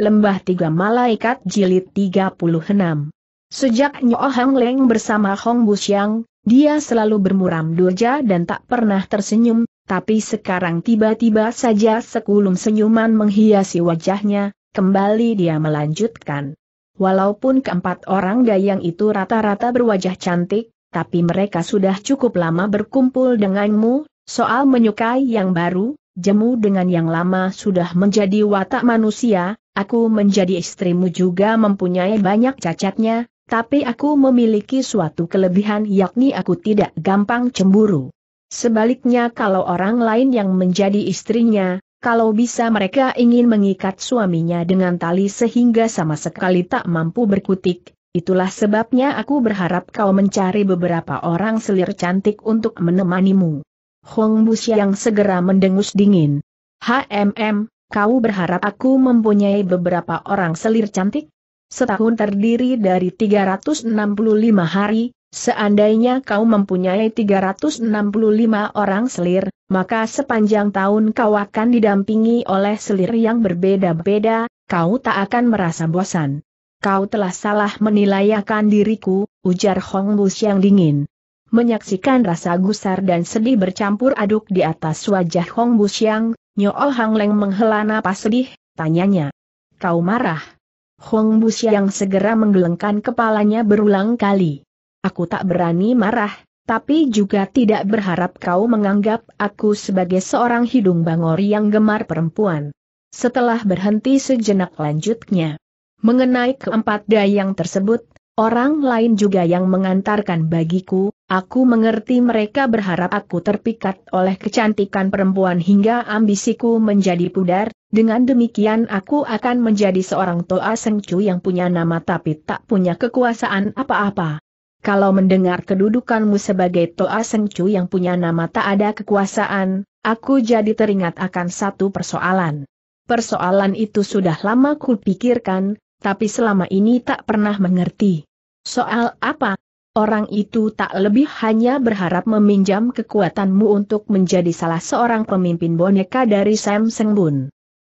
Lembah Tiga Malaikat Jilid 36 Sejak Nyo Hang Leng bersama Hong Busiang, dia selalu bermuram durja dan tak pernah tersenyum, tapi sekarang tiba-tiba saja sekulum senyuman menghiasi wajahnya, kembali dia melanjutkan. Walaupun keempat orang dayang itu rata-rata berwajah cantik, tapi mereka sudah cukup lama berkumpul denganmu, soal menyukai yang baru, jemu dengan yang lama sudah menjadi watak manusia, Aku menjadi istrimu juga mempunyai banyak cacatnya, tapi aku memiliki suatu kelebihan yakni aku tidak gampang cemburu. Sebaliknya kalau orang lain yang menjadi istrinya, kalau bisa mereka ingin mengikat suaminya dengan tali sehingga sama sekali tak mampu berkutik, itulah sebabnya aku berharap kau mencari beberapa orang selir cantik untuk menemanimu. Hong Bus yang segera mendengus dingin. HMM, Kau berharap aku mempunyai beberapa orang selir cantik? Setahun terdiri dari 365 hari, seandainya kau mempunyai 365 orang selir, maka sepanjang tahun kau akan didampingi oleh selir yang berbeda-beda, kau tak akan merasa bosan. Kau telah salah menilai diriku, ujar Hong Bus yang dingin. Menyaksikan rasa gusar dan sedih bercampur aduk di atas wajah Hong Busyang, Nyo oh Hang Leng menghela napas sedih, tanyanya. Kau marah? Hong Busia yang segera menggelengkan kepalanya berulang kali. Aku tak berani marah, tapi juga tidak berharap kau menganggap aku sebagai seorang hidung bangor yang gemar perempuan. Setelah berhenti sejenak lanjutnya. Mengenai keempat dayang tersebut, orang lain juga yang mengantarkan bagiku, Aku mengerti mereka berharap aku terpikat oleh kecantikan perempuan hingga ambisiku menjadi pudar, dengan demikian aku akan menjadi seorang Toa Sengcu yang punya nama tapi tak punya kekuasaan apa-apa. Kalau mendengar kedudukanmu sebagai Toa Sengcu yang punya nama tak ada kekuasaan, aku jadi teringat akan satu persoalan. Persoalan itu sudah lama kupikirkan, tapi selama ini tak pernah mengerti. Soal apa? Orang itu tak lebih hanya berharap meminjam kekuatanmu untuk menjadi salah seorang pemimpin boneka dari Sam Seng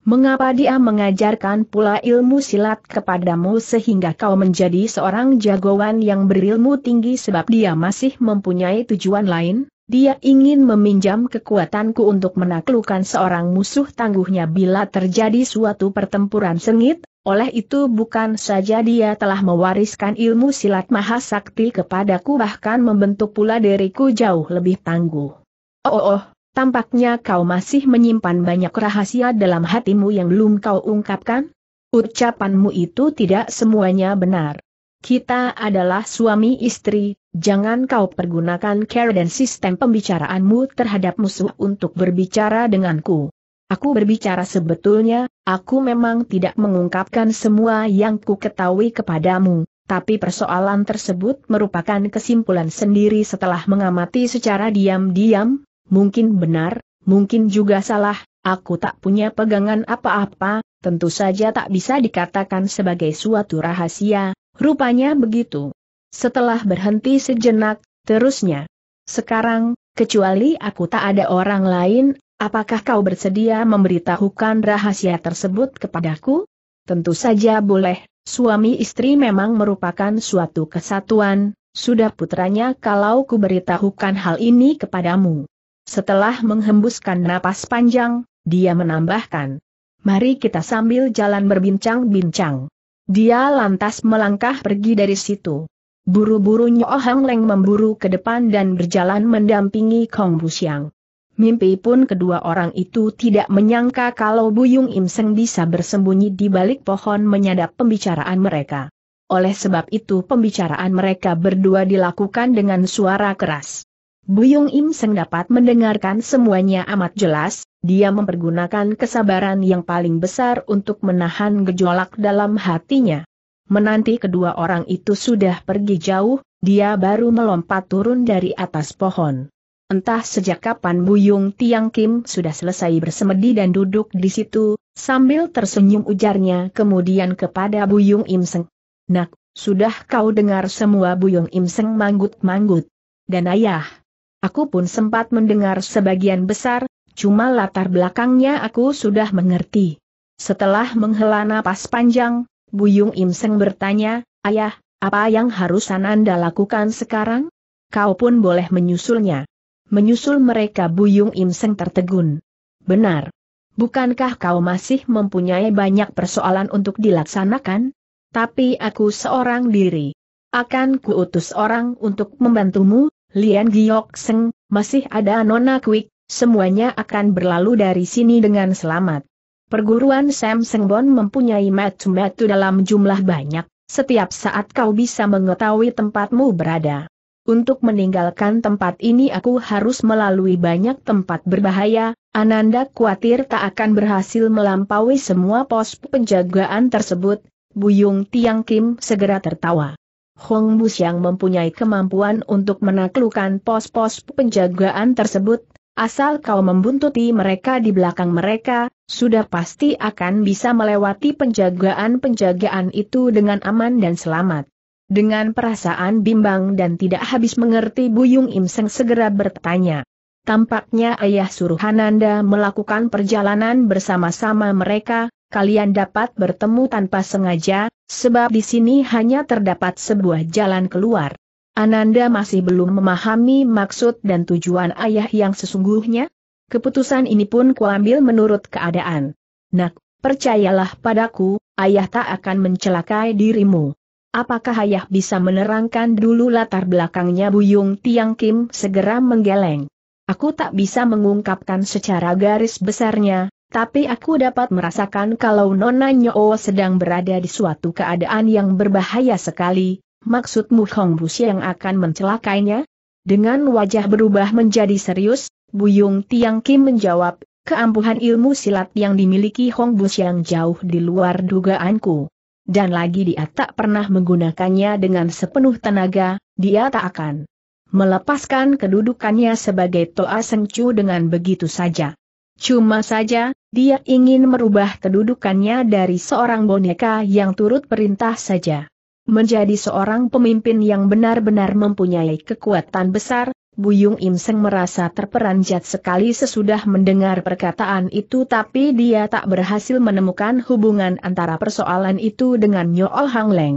Mengapa dia mengajarkan pula ilmu silat kepadamu sehingga kau menjadi seorang jagoan yang berilmu tinggi sebab dia masih mempunyai tujuan lain? Dia ingin meminjam kekuatanku untuk menaklukkan seorang musuh tangguhnya bila terjadi suatu pertempuran sengit, oleh itu bukan saja dia telah mewariskan ilmu silat mahasakti kepadaku bahkan membentuk pula diriku jauh lebih tangguh. Oh, oh, oh, tampaknya kau masih menyimpan banyak rahasia dalam hatimu yang belum kau ungkapkan? Ucapanmu itu tidak semuanya benar. Kita adalah suami istri, jangan kau pergunakan care dan sistem pembicaraanmu terhadap musuh untuk berbicara denganku. Aku berbicara sebetulnya, aku memang tidak mengungkapkan semua yang ku ketahui kepadamu, tapi persoalan tersebut merupakan kesimpulan sendiri setelah mengamati secara diam-diam, mungkin benar, mungkin juga salah, aku tak punya pegangan apa-apa, tentu saja tak bisa dikatakan sebagai suatu rahasia, rupanya begitu. Setelah berhenti sejenak, terusnya. Sekarang, kecuali aku tak ada orang lain, Apakah kau bersedia memberitahukan rahasia tersebut kepadaku? Tentu saja boleh, suami istri memang merupakan suatu kesatuan, sudah putranya kalau ku beritahukan hal ini kepadamu. Setelah menghembuskan napas panjang, dia menambahkan. Mari kita sambil jalan berbincang-bincang. Dia lantas melangkah pergi dari situ. Buru-buru Nyo Hang Leng memburu ke depan dan berjalan mendampingi Kong Busiang. Mimpi pun kedua orang itu tidak menyangka kalau Buyung Im bisa bersembunyi di balik pohon menyadap pembicaraan mereka. Oleh sebab itu pembicaraan mereka berdua dilakukan dengan suara keras. Buyung Im dapat mendengarkan semuanya amat jelas, dia mempergunakan kesabaran yang paling besar untuk menahan gejolak dalam hatinya. Menanti kedua orang itu sudah pergi jauh, dia baru melompat turun dari atas pohon. Entah sejak kapan Buyung Tiang Kim sudah selesai bersemedi dan duduk di situ, sambil tersenyum ujarnya kemudian kepada Buyung Im Seng. Nak, sudah kau dengar semua Buyung Im Seng manggut-manggut. Dan ayah, aku pun sempat mendengar sebagian besar, cuma latar belakangnya aku sudah mengerti. Setelah menghela napas panjang, Buyung Im Seng bertanya, Ayah, apa yang harus Ananda lakukan sekarang? Kau pun boleh menyusulnya. Menyusul mereka Buyung Im Seng tertegun. Benar. Bukankah kau masih mempunyai banyak persoalan untuk dilaksanakan? Tapi aku seorang diri. Akan kuutus orang untuk membantumu, Lian Giok Seng, masih ada Nona Quick, semuanya akan berlalu dari sini dengan selamat. Perguruan Sam Sengbon mempunyai metu-metu dalam jumlah banyak, setiap saat kau bisa mengetahui tempatmu berada. Untuk meninggalkan tempat ini aku harus melalui banyak tempat berbahaya, Ananda khawatir tak akan berhasil melampaui semua pos penjagaan tersebut, Buyung Tiang Kim segera tertawa. Hong Bus yang mempunyai kemampuan untuk menaklukkan pos-pos penjagaan tersebut, asal kau membuntuti mereka di belakang mereka, sudah pasti akan bisa melewati penjagaan-penjagaan itu dengan aman dan selamat. Dengan perasaan bimbang dan tidak habis mengerti Buyung Im segera bertanya. Tampaknya ayah suruh Hananda melakukan perjalanan bersama-sama mereka, kalian dapat bertemu tanpa sengaja, sebab di sini hanya terdapat sebuah jalan keluar. Ananda masih belum memahami maksud dan tujuan ayah yang sesungguhnya? Keputusan ini pun kuambil menurut keadaan. Nak, percayalah padaku, ayah tak akan mencelakai dirimu. Apakah ayah bisa menerangkan dulu latar belakangnya Buyung Tiang Kim segera menggeleng. Aku tak bisa mengungkapkan secara garis besarnya, tapi aku dapat merasakan kalau Nona Nyo sedang berada di suatu keadaan yang berbahaya sekali, maksudmu Hong Busi yang akan mencelakainya? Dengan wajah berubah menjadi serius, Buyung Tiang Kim menjawab, keampuhan ilmu silat yang dimiliki Hong Busi yang jauh di luar dugaanku dan lagi dia tak pernah menggunakannya dengan sepenuh tenaga, dia tak akan melepaskan kedudukannya sebagai Toa Sengcu dengan begitu saja. Cuma saja, dia ingin merubah kedudukannya dari seorang boneka yang turut perintah saja. Menjadi seorang pemimpin yang benar-benar mempunyai kekuatan besar, Buyung Im Seng merasa terperanjat sekali sesudah mendengar perkataan itu tapi dia tak berhasil menemukan hubungan antara persoalan itu dengan Nyool oh Hang Leng.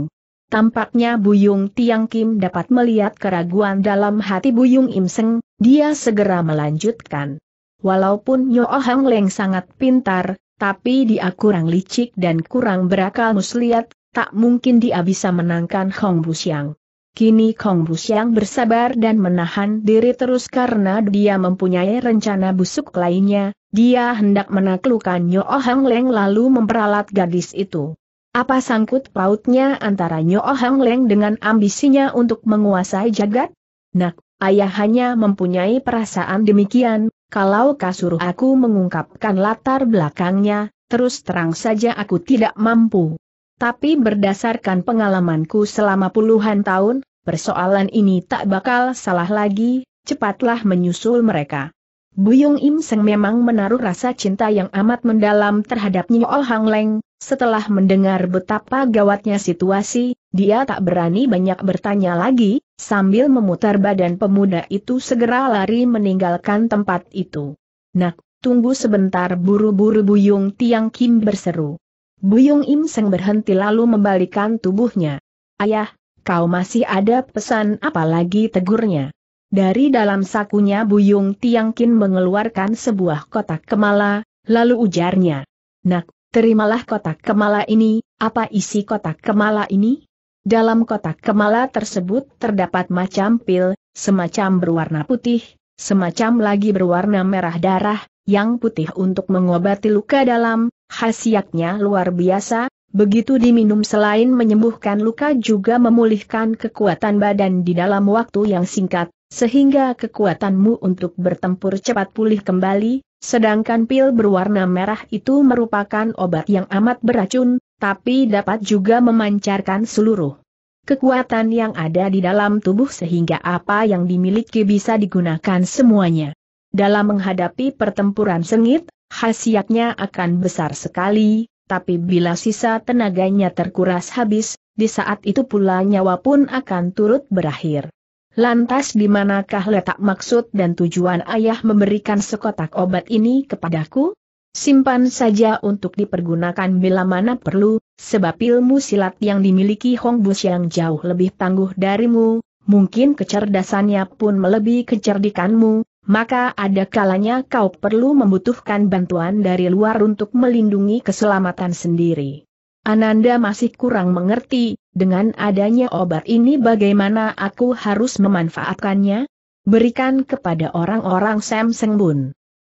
Tampaknya Buyung Tiang Kim dapat melihat keraguan dalam hati Buyung Im Seng, dia segera melanjutkan. Walaupun Nyo oh Hang Leng sangat pintar, tapi dia kurang licik dan kurang berakal muslihat, tak mungkin dia bisa menangkan Hong Bu Xiang. Kini Kong Busiang bersabar dan menahan diri terus karena dia mempunyai rencana busuk lainnya, dia hendak menaklukkan Nyo Hang Leng lalu memperalat gadis itu. Apa sangkut pautnya antara Nyo Hang Leng dengan ambisinya untuk menguasai jagat? Nak, ayah hanya mempunyai perasaan demikian, kalau kasuruh aku mengungkapkan latar belakangnya, terus terang saja aku tidak mampu. Tapi berdasarkan pengalamanku selama puluhan tahun, persoalan ini tak bakal salah lagi, cepatlah menyusul mereka. Buyung Im Seng memang menaruh rasa cinta yang amat mendalam terhadap Oh Hang Leng, setelah mendengar betapa gawatnya situasi, dia tak berani banyak bertanya lagi, sambil memutar badan pemuda itu segera lari meninggalkan tempat itu. Nak, tunggu sebentar buru-buru Buyung Tiang Kim berseru. Buyung Im Seng berhenti lalu membalikan tubuhnya. Ayah, kau masih ada pesan apa lagi tegurnya? Dari dalam sakunya Buyung Tiangkin mengeluarkan sebuah kotak kemala, lalu ujarnya. Nak, terimalah kotak kemala ini, apa isi kotak kemala ini? Dalam kotak kemala tersebut terdapat macam pil, semacam berwarna putih, semacam lagi berwarna merah darah, yang putih untuk mengobati luka dalam, Khasiatnya luar biasa, begitu diminum selain menyembuhkan luka juga memulihkan kekuatan badan di dalam waktu yang singkat, sehingga kekuatanmu untuk bertempur cepat pulih kembali, sedangkan pil berwarna merah itu merupakan obat yang amat beracun, tapi dapat juga memancarkan seluruh kekuatan yang ada di dalam tubuh sehingga apa yang dimiliki bisa digunakan semuanya. Dalam menghadapi pertempuran sengit, khasiatnya akan besar sekali, tapi bila sisa tenaganya terkuras habis, di saat itu pula nyawa pun akan turut berakhir. Lantas di manakah letak maksud dan tujuan ayah memberikan sekotak obat ini kepadaku? Simpan saja untuk dipergunakan bila mana perlu, sebab ilmu silat yang dimiliki Hong Bus yang jauh lebih tangguh darimu, mungkin kecerdasannya pun melebihi kecerdikanmu, maka ada kalanya kau perlu membutuhkan bantuan dari luar untuk melindungi keselamatan sendiri. Ananda masih kurang mengerti, dengan adanya obat ini bagaimana aku harus memanfaatkannya? Berikan kepada orang-orang Sam Seng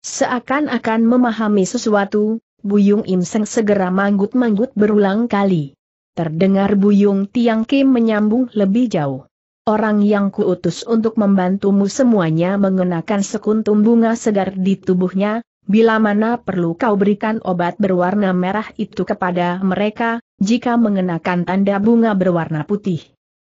Seakan-akan memahami sesuatu, Buyung Im Seng segera manggut-manggut berulang kali. Terdengar Buyung Tiang Kim menyambung lebih jauh. Orang yang kuutus untuk membantumu semuanya mengenakan sekuntum bunga segar di tubuhnya, bila mana perlu kau berikan obat berwarna merah itu kepada mereka, jika mengenakan tanda bunga berwarna putih.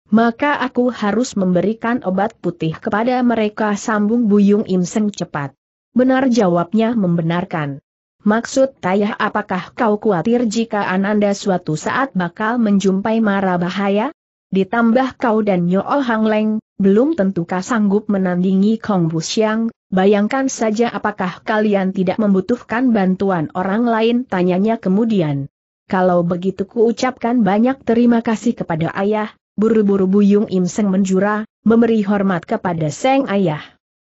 Maka aku harus memberikan obat putih kepada mereka sambung Buyung imseng cepat. Benar jawabnya membenarkan. Maksud tayah apakah kau khawatir jika Ananda suatu saat bakal menjumpai mara bahaya? ditambah kau dan Nyo oh Hang Leng, belum tentukah sanggup menandingi Kong Bu Siang. bayangkan saja apakah kalian tidak membutuhkan bantuan orang lain tanyanya kemudian. Kalau begitu ku ucapkan banyak terima kasih kepada ayah, buru-buru Buyung Im Seng menjura, memberi hormat kepada Seng Ayah.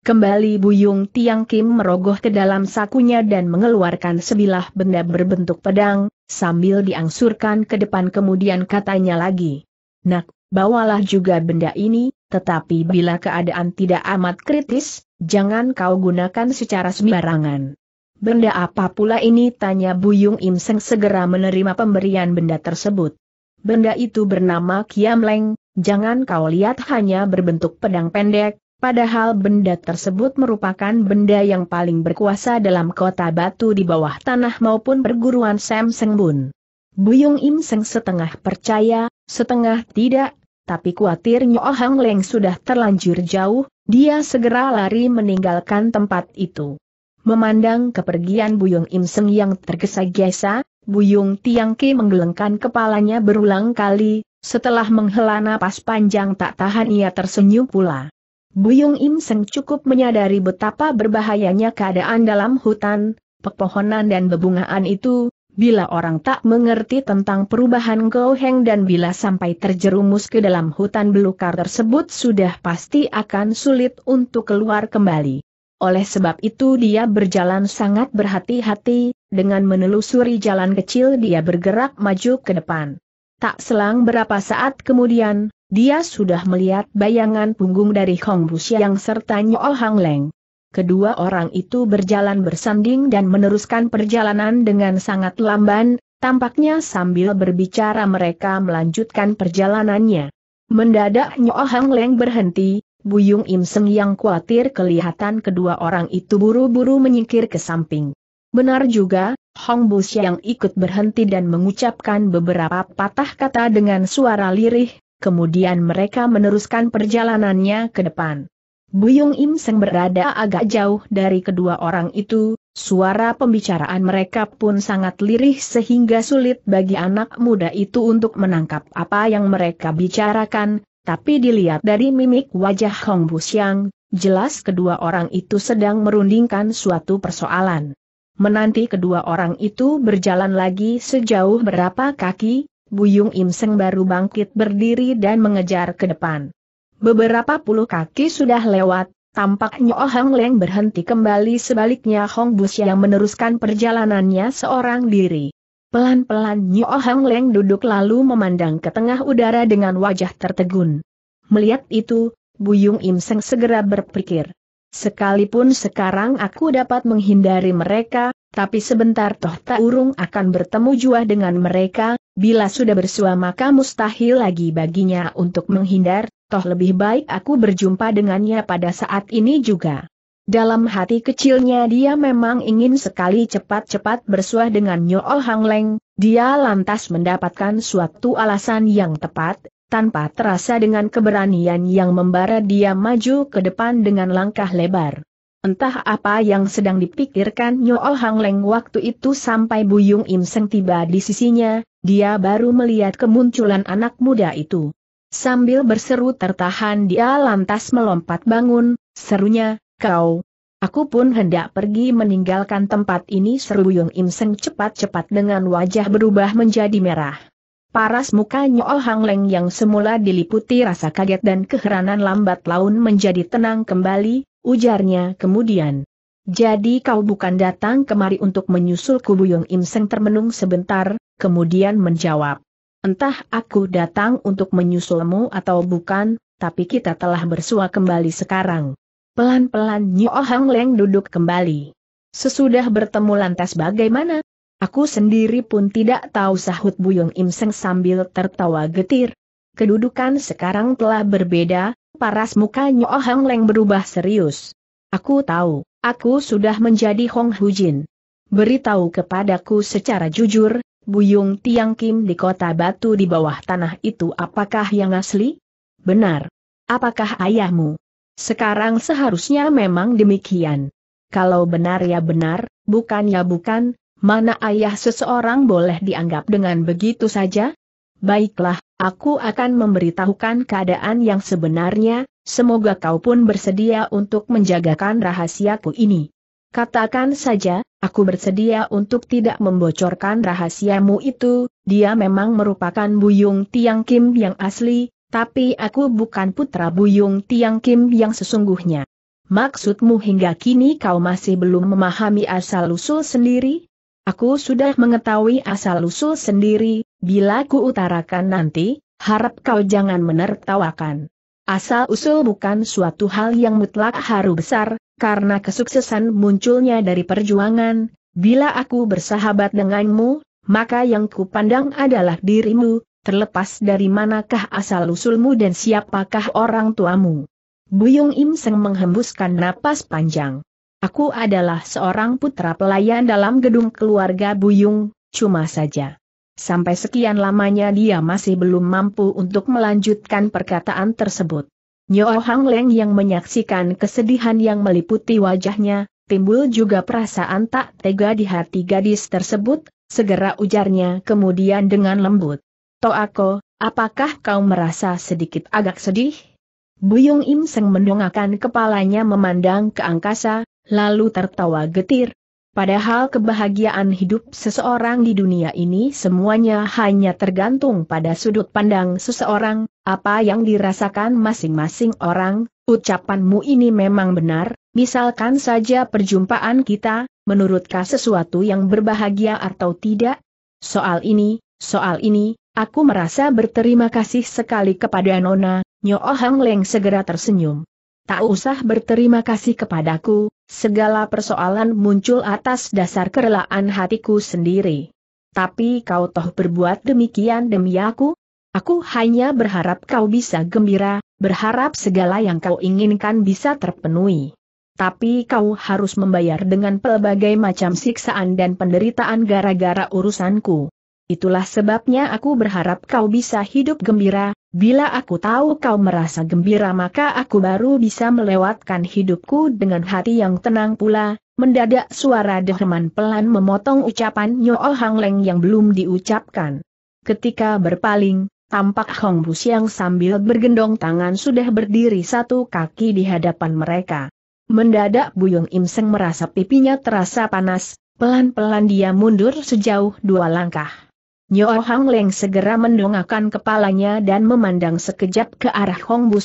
Kembali Buyung Tiang Kim merogoh ke dalam sakunya dan mengeluarkan sebilah benda berbentuk pedang, sambil diangsurkan ke depan kemudian katanya lagi. Nak, bawalah juga benda ini, tetapi bila keadaan tidak amat kritis, jangan kau gunakan secara sembarangan. Benda apa pula ini? Tanya Buyung Im Seng segera menerima pemberian benda tersebut. Benda itu bernama Kiamleng, jangan kau lihat hanya berbentuk pedang pendek, padahal benda tersebut merupakan benda yang paling berkuasa dalam kota batu di bawah tanah maupun perguruan Sam Bun. Buyung Im Seng setengah percaya, setengah tidak, tapi kuatir Nyo Hang Leng sudah terlanjur jauh, dia segera lari meninggalkan tempat itu. Memandang kepergian Buyung Im Seng yang tergesa-gesa, Buyung Tiang Ki menggelengkan kepalanya berulang kali, setelah menghela napas panjang tak tahan ia tersenyum pula. Buyung Im Seng cukup menyadari betapa berbahayanya keadaan dalam hutan, pepohonan dan bebungaan itu, Bila orang tak mengerti tentang perubahan Goheng dan bila sampai terjerumus ke dalam hutan belukar tersebut sudah pasti akan sulit untuk keluar kembali. Oleh sebab itu dia berjalan sangat berhati-hati, dengan menelusuri jalan kecil dia bergerak maju ke depan. Tak selang berapa saat kemudian, dia sudah melihat bayangan punggung dari Hong Busia yang serta Nyo Hang Leng kedua orang itu berjalan bersanding dan meneruskan perjalanan dengan sangat lamban, tampaknya sambil berbicara mereka melanjutkan perjalanannya. Mendadak Nyo Leng berhenti, Buyung Im Seng yang khawatir kelihatan kedua orang itu buru-buru menyingkir ke samping. Benar juga, Hong Bu yang ikut berhenti dan mengucapkan beberapa patah kata dengan suara lirih, kemudian mereka meneruskan perjalanannya ke depan. Buyung Im Seng berada agak jauh dari kedua orang itu, suara pembicaraan mereka pun sangat lirih sehingga sulit bagi anak muda itu untuk menangkap apa yang mereka bicarakan, tapi dilihat dari mimik wajah Hong Bu Xiang, jelas kedua orang itu sedang merundingkan suatu persoalan. Menanti kedua orang itu berjalan lagi sejauh berapa kaki, Buyung Im Seng baru bangkit berdiri dan mengejar ke depan. Beberapa puluh kaki sudah lewat, tampaknya Oh Hang Leng berhenti kembali sebaliknya Hong Bus yang meneruskan perjalanannya seorang diri. Pelan-pelan Nyo Oh Hang Leng duduk lalu memandang ke tengah udara dengan wajah tertegun. Melihat itu, Buyung Im Seng segera berpikir. Sekalipun sekarang aku dapat menghindari mereka, tapi sebentar toh tak urung akan bertemu jua dengan mereka, bila sudah bersua maka mustahil lagi baginya untuk menghindar, toh lebih baik aku berjumpa dengannya pada saat ini juga. Dalam hati kecilnya dia memang ingin sekali cepat-cepat bersuah dengan Nyo Oh Hang Leng, dia lantas mendapatkan suatu alasan yang tepat, tanpa terasa dengan keberanian yang membara dia maju ke depan dengan langkah lebar. Entah apa yang sedang dipikirkan Nyo Oh Hang Leng waktu itu sampai Buyung Im Seng tiba di sisinya, dia baru melihat kemunculan anak muda itu. Sambil berseru tertahan dia lantas melompat bangun, serunya, kau. Aku pun hendak pergi meninggalkan tempat ini seru Yung Im Seng cepat-cepat dengan wajah berubah menjadi merah. Paras muka Nyo Hang Leng yang semula diliputi rasa kaget dan keheranan lambat laun menjadi tenang kembali, ujarnya kemudian. Jadi kau bukan datang kemari untuk menyusul kubu Yung Im Seng termenung sebentar, kemudian menjawab. Entah aku datang untuk menyusulmu atau bukan, tapi kita telah bersua kembali sekarang. Pelan-pelan Nyohang Ohang Leng duduk kembali. Sesudah bertemu lantas bagaimana? Aku sendiri pun tidak tahu sahut Buyung Im Seng sambil tertawa getir. Kedudukan sekarang telah berbeda, paras muka Nyohang Leng berubah serius. Aku tahu, aku sudah menjadi Hong Hujin. Beritahu kepadaku secara jujur, Buyung Tiang Kim di kota batu di bawah tanah itu apakah yang asli? Benar. Apakah ayahmu? Sekarang seharusnya memang demikian. Kalau benar ya benar, bukan ya bukan, mana ayah seseorang boleh dianggap dengan begitu saja? Baiklah, aku akan memberitahukan keadaan yang sebenarnya, semoga kau pun bersedia untuk menjagakan rahasiaku ini. Katakan saja, Aku bersedia untuk tidak membocorkan rahasiamu itu, dia memang merupakan Buyung Tiang Kim yang asli, tapi aku bukan putra Buyung Tiang Kim yang sesungguhnya. Maksudmu hingga kini kau masih belum memahami asal-usul sendiri? Aku sudah mengetahui asal-usul sendiri, bila ku utarakan nanti, harap kau jangan menertawakan. Asal-usul bukan suatu hal yang mutlak haru besar, karena kesuksesan munculnya dari perjuangan, bila aku bersahabat denganmu, maka yang kupandang adalah dirimu, terlepas dari manakah asal-usulmu dan siapakah orang tuamu. Buyung Im Seng menghembuskan napas panjang. Aku adalah seorang putra pelayan dalam gedung keluarga Buyung, cuma saja. Sampai sekian lamanya dia masih belum mampu untuk melanjutkan perkataan tersebut. Nyo Hang Leng yang menyaksikan kesedihan yang meliputi wajahnya, timbul juga perasaan tak tega di hati gadis tersebut, segera ujarnya kemudian dengan lembut. Toako, apakah kau merasa sedikit agak sedih? Buyung Im Seng mendongakkan kepalanya memandang ke angkasa, lalu tertawa getir, Padahal kebahagiaan hidup seseorang di dunia ini semuanya hanya tergantung pada sudut pandang seseorang, apa yang dirasakan masing-masing orang, ucapanmu ini memang benar, misalkan saja perjumpaan kita, menurutkah sesuatu yang berbahagia atau tidak? Soal ini, soal ini, aku merasa berterima kasih sekali kepada Nona, Nyo Hang Leng segera tersenyum tak usah berterima kasih kepadaku, segala persoalan muncul atas dasar kerelaan hatiku sendiri. Tapi kau toh berbuat demikian demi aku? Aku hanya berharap kau bisa gembira, berharap segala yang kau inginkan bisa terpenuhi. Tapi kau harus membayar dengan pelbagai macam siksaan dan penderitaan gara-gara urusanku. Itulah sebabnya aku berharap kau bisa hidup gembira, Bila aku tahu kau merasa gembira maka aku baru bisa melewatkan hidupku dengan hati yang tenang pula, mendadak suara Dehman pelan memotong ucapan Nyo Hang Leng yang belum diucapkan. Ketika berpaling, tampak Hong Bu Siang sambil bergendong tangan sudah berdiri satu kaki di hadapan mereka. Mendadak Buyung Im Seng merasa pipinya terasa panas, pelan-pelan dia mundur sejauh dua langkah. Nyo Hang Leng segera mendongakkan kepalanya dan memandang sekejap ke arah Hong Bu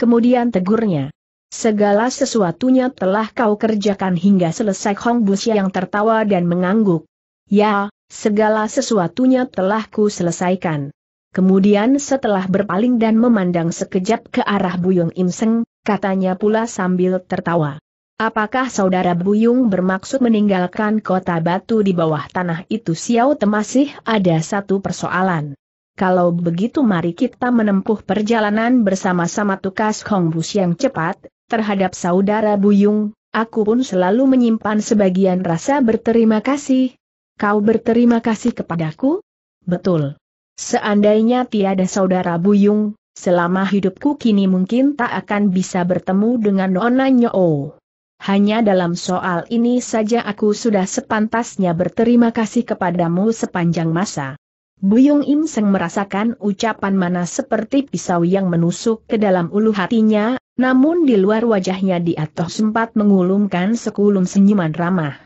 kemudian tegurnya. Segala sesuatunya telah kau kerjakan hingga selesai Hong Bu tertawa dan mengangguk. Ya, segala sesuatunya telah ku selesaikan. Kemudian setelah berpaling dan memandang sekejap ke arah Buyung Im Seng, katanya pula sambil tertawa. Apakah saudara Buyung bermaksud meninggalkan kota batu di bawah tanah itu Xiao Te masih ada satu persoalan. Kalau begitu mari kita menempuh perjalanan bersama-sama tukas Bus yang cepat, terhadap saudara Buyung, aku pun selalu menyimpan sebagian rasa berterima kasih. Kau berterima kasih kepadaku? Betul. Seandainya tiada saudara Buyung, selama hidupku kini mungkin tak akan bisa bertemu dengan Nona Nyo. Hanya dalam soal ini saja aku sudah sepantasnya berterima kasih kepadamu sepanjang masa. Buyung Im Seng merasakan ucapan mana seperti pisau yang menusuk ke dalam ulu hatinya, namun di luar wajahnya dia toh sempat mengulumkan sekulum senyuman ramah.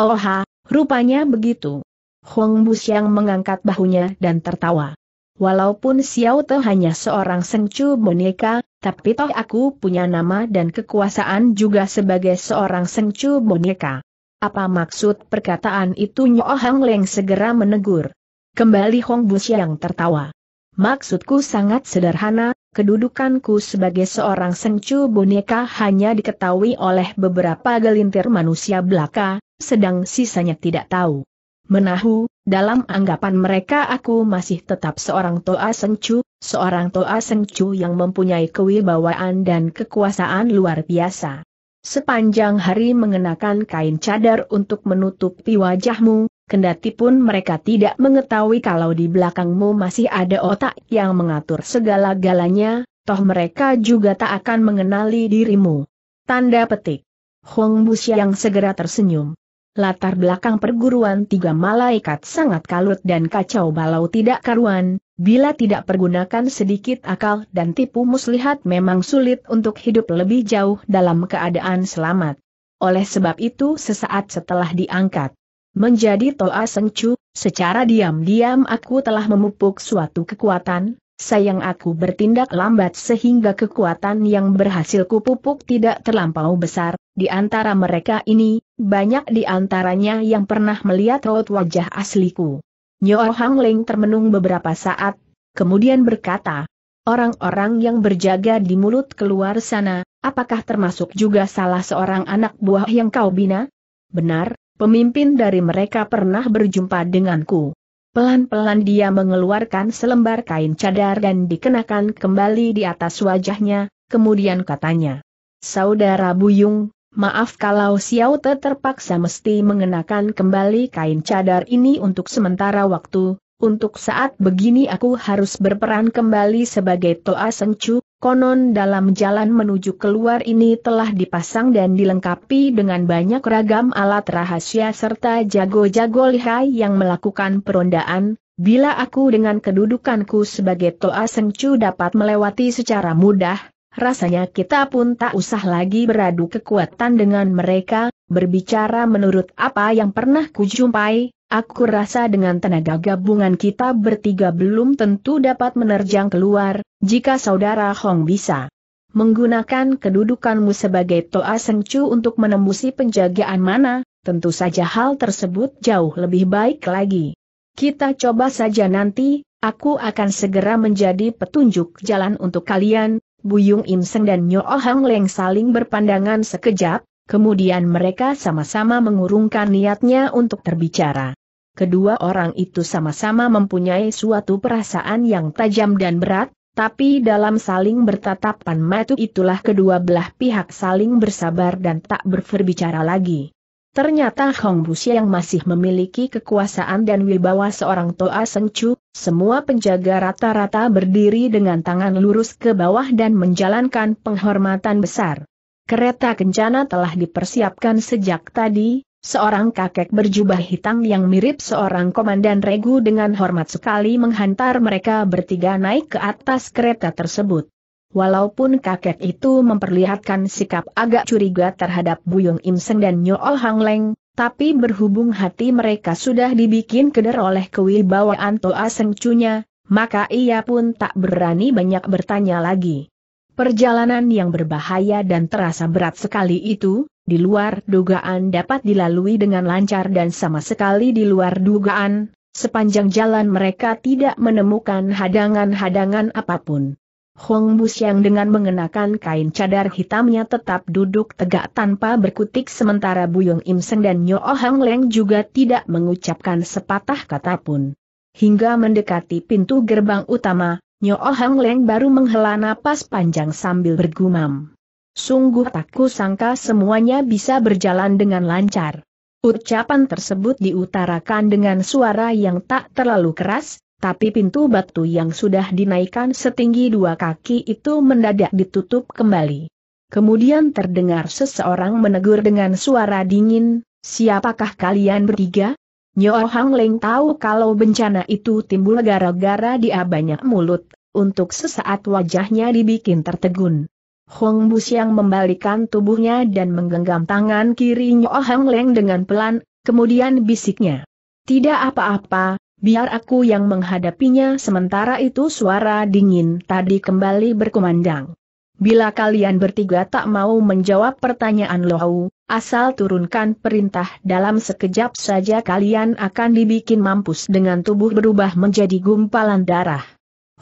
Oha, rupanya begitu. Hong yang mengangkat bahunya dan tertawa. Walaupun Xiao Te hanya seorang sengcu boneka, tapi toh aku punya nama dan kekuasaan juga sebagai seorang sengcu boneka. Apa maksud perkataan itu Nyo Hang Leng segera menegur. Kembali Hong yang tertawa. Maksudku sangat sederhana, kedudukanku sebagai seorang sengcu boneka hanya diketahui oleh beberapa gelintir manusia belaka, sedang sisanya tidak tahu. Menahu, dalam anggapan mereka aku masih tetap seorang Toa Sencu, seorang Toa Sencu yang mempunyai kewibawaan dan kekuasaan luar biasa. Sepanjang hari mengenakan kain cadar untuk menutupi wajahmu, kendati pun mereka tidak mengetahui kalau di belakangmu masih ada otak yang mengatur segala-galanya, toh mereka juga tak akan mengenali dirimu. Tanda petik. Hong Bus yang segera tersenyum. Latar belakang perguruan tiga malaikat sangat kalut dan kacau balau tidak karuan, bila tidak pergunakan sedikit akal dan tipu muslihat memang sulit untuk hidup lebih jauh dalam keadaan selamat. Oleh sebab itu sesaat setelah diangkat menjadi Toa Sengcu, secara diam-diam aku telah memupuk suatu kekuatan, sayang aku bertindak lambat sehingga kekuatan yang berhasil kupupuk tidak terlampau besar, di antara mereka ini, banyak di antaranya yang pernah melihat raut wajah asliku. Nyo Hang Leng termenung beberapa saat, kemudian berkata, Orang-orang yang berjaga di mulut keluar sana, apakah termasuk juga salah seorang anak buah yang kau bina? Benar, pemimpin dari mereka pernah berjumpa denganku. Pelan-pelan dia mengeluarkan selembar kain cadar dan dikenakan kembali di atas wajahnya, kemudian katanya. Saudara Buyung, maaf kalau Xiao Te terpaksa mesti mengenakan kembali kain cadar ini untuk sementara waktu, untuk saat begini aku harus berperan kembali sebagai Toa Sengcu, Konon dalam jalan menuju keluar ini telah dipasang dan dilengkapi dengan banyak ragam alat rahasia serta jago-jago lihai yang melakukan perondaan, bila aku dengan kedudukanku sebagai Toa Sengcu dapat melewati secara mudah, Rasanya kita pun tak usah lagi beradu kekuatan dengan mereka, berbicara menurut apa yang pernah kujumpai, aku rasa dengan tenaga gabungan kita bertiga belum tentu dapat menerjang keluar, jika saudara Hong bisa menggunakan kedudukanmu sebagai Toa Sengcu untuk menembusi penjagaan mana, tentu saja hal tersebut jauh lebih baik lagi. Kita coba saja nanti, aku akan segera menjadi petunjuk jalan untuk kalian, Buyung Im Seng dan Nyo Oh Hang Leng saling berpandangan sekejap, kemudian mereka sama-sama mengurungkan niatnya untuk terbicara. Kedua orang itu sama-sama mempunyai suatu perasaan yang tajam dan berat, tapi dalam saling bertatapan mata itulah kedua belah pihak saling bersabar dan tak berbicara lagi. Ternyata Hong Bu yang masih memiliki kekuasaan dan wibawa seorang Toa Chu, semua penjaga rata-rata berdiri dengan tangan lurus ke bawah dan menjalankan penghormatan besar. Kereta kencana telah dipersiapkan sejak tadi, seorang kakek berjubah hitam yang mirip seorang komandan regu dengan hormat sekali menghantar mereka bertiga naik ke atas kereta tersebut. Walaupun kakek itu memperlihatkan sikap agak curiga terhadap Buyung Imseng dan Nyool Hang Leng, tapi berhubung hati mereka sudah dibikin keder oleh kewibawaan Toa Sengcunya, maka ia pun tak berani banyak bertanya lagi. Perjalanan yang berbahaya dan terasa berat sekali itu, di luar dugaan dapat dilalui dengan lancar dan sama sekali di luar dugaan, sepanjang jalan mereka tidak menemukan hadangan-hadangan apapun. Hong Busyang dengan mengenakan kain cadar hitamnya tetap duduk tegak tanpa berkutik sementara Buyong Im Seng dan Nyo oh Hang Leng juga tidak mengucapkan sepatah kata pun. Hingga mendekati pintu gerbang utama, Nyo oh Hang Leng baru menghela napas panjang sambil bergumam. Sungguh tak kusangka semuanya bisa berjalan dengan lancar. Ucapan tersebut diutarakan dengan suara yang tak terlalu keras, tapi pintu batu yang sudah dinaikkan setinggi dua kaki itu mendadak ditutup kembali. Kemudian terdengar seseorang menegur dengan suara dingin, siapakah kalian bertiga? Nyo Hang Leng tahu kalau bencana itu timbul gara-gara dia banyak mulut, untuk sesaat wajahnya dibikin tertegun. Hong Bus yang membalikan tubuhnya dan menggenggam tangan kiri Nyo Hang Leng dengan pelan, kemudian bisiknya. Tidak apa-apa, Biar aku yang menghadapinya sementara itu suara dingin tadi kembali berkumandang. Bila kalian bertiga tak mau menjawab pertanyaan Lohau, asal turunkan perintah dalam sekejap saja kalian akan dibikin mampus dengan tubuh berubah menjadi gumpalan darah.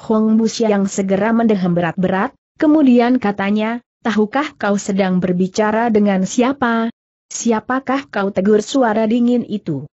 Hong Bus yang segera mendehem berat-berat, kemudian katanya, tahukah kau sedang berbicara dengan siapa? Siapakah kau tegur suara dingin itu?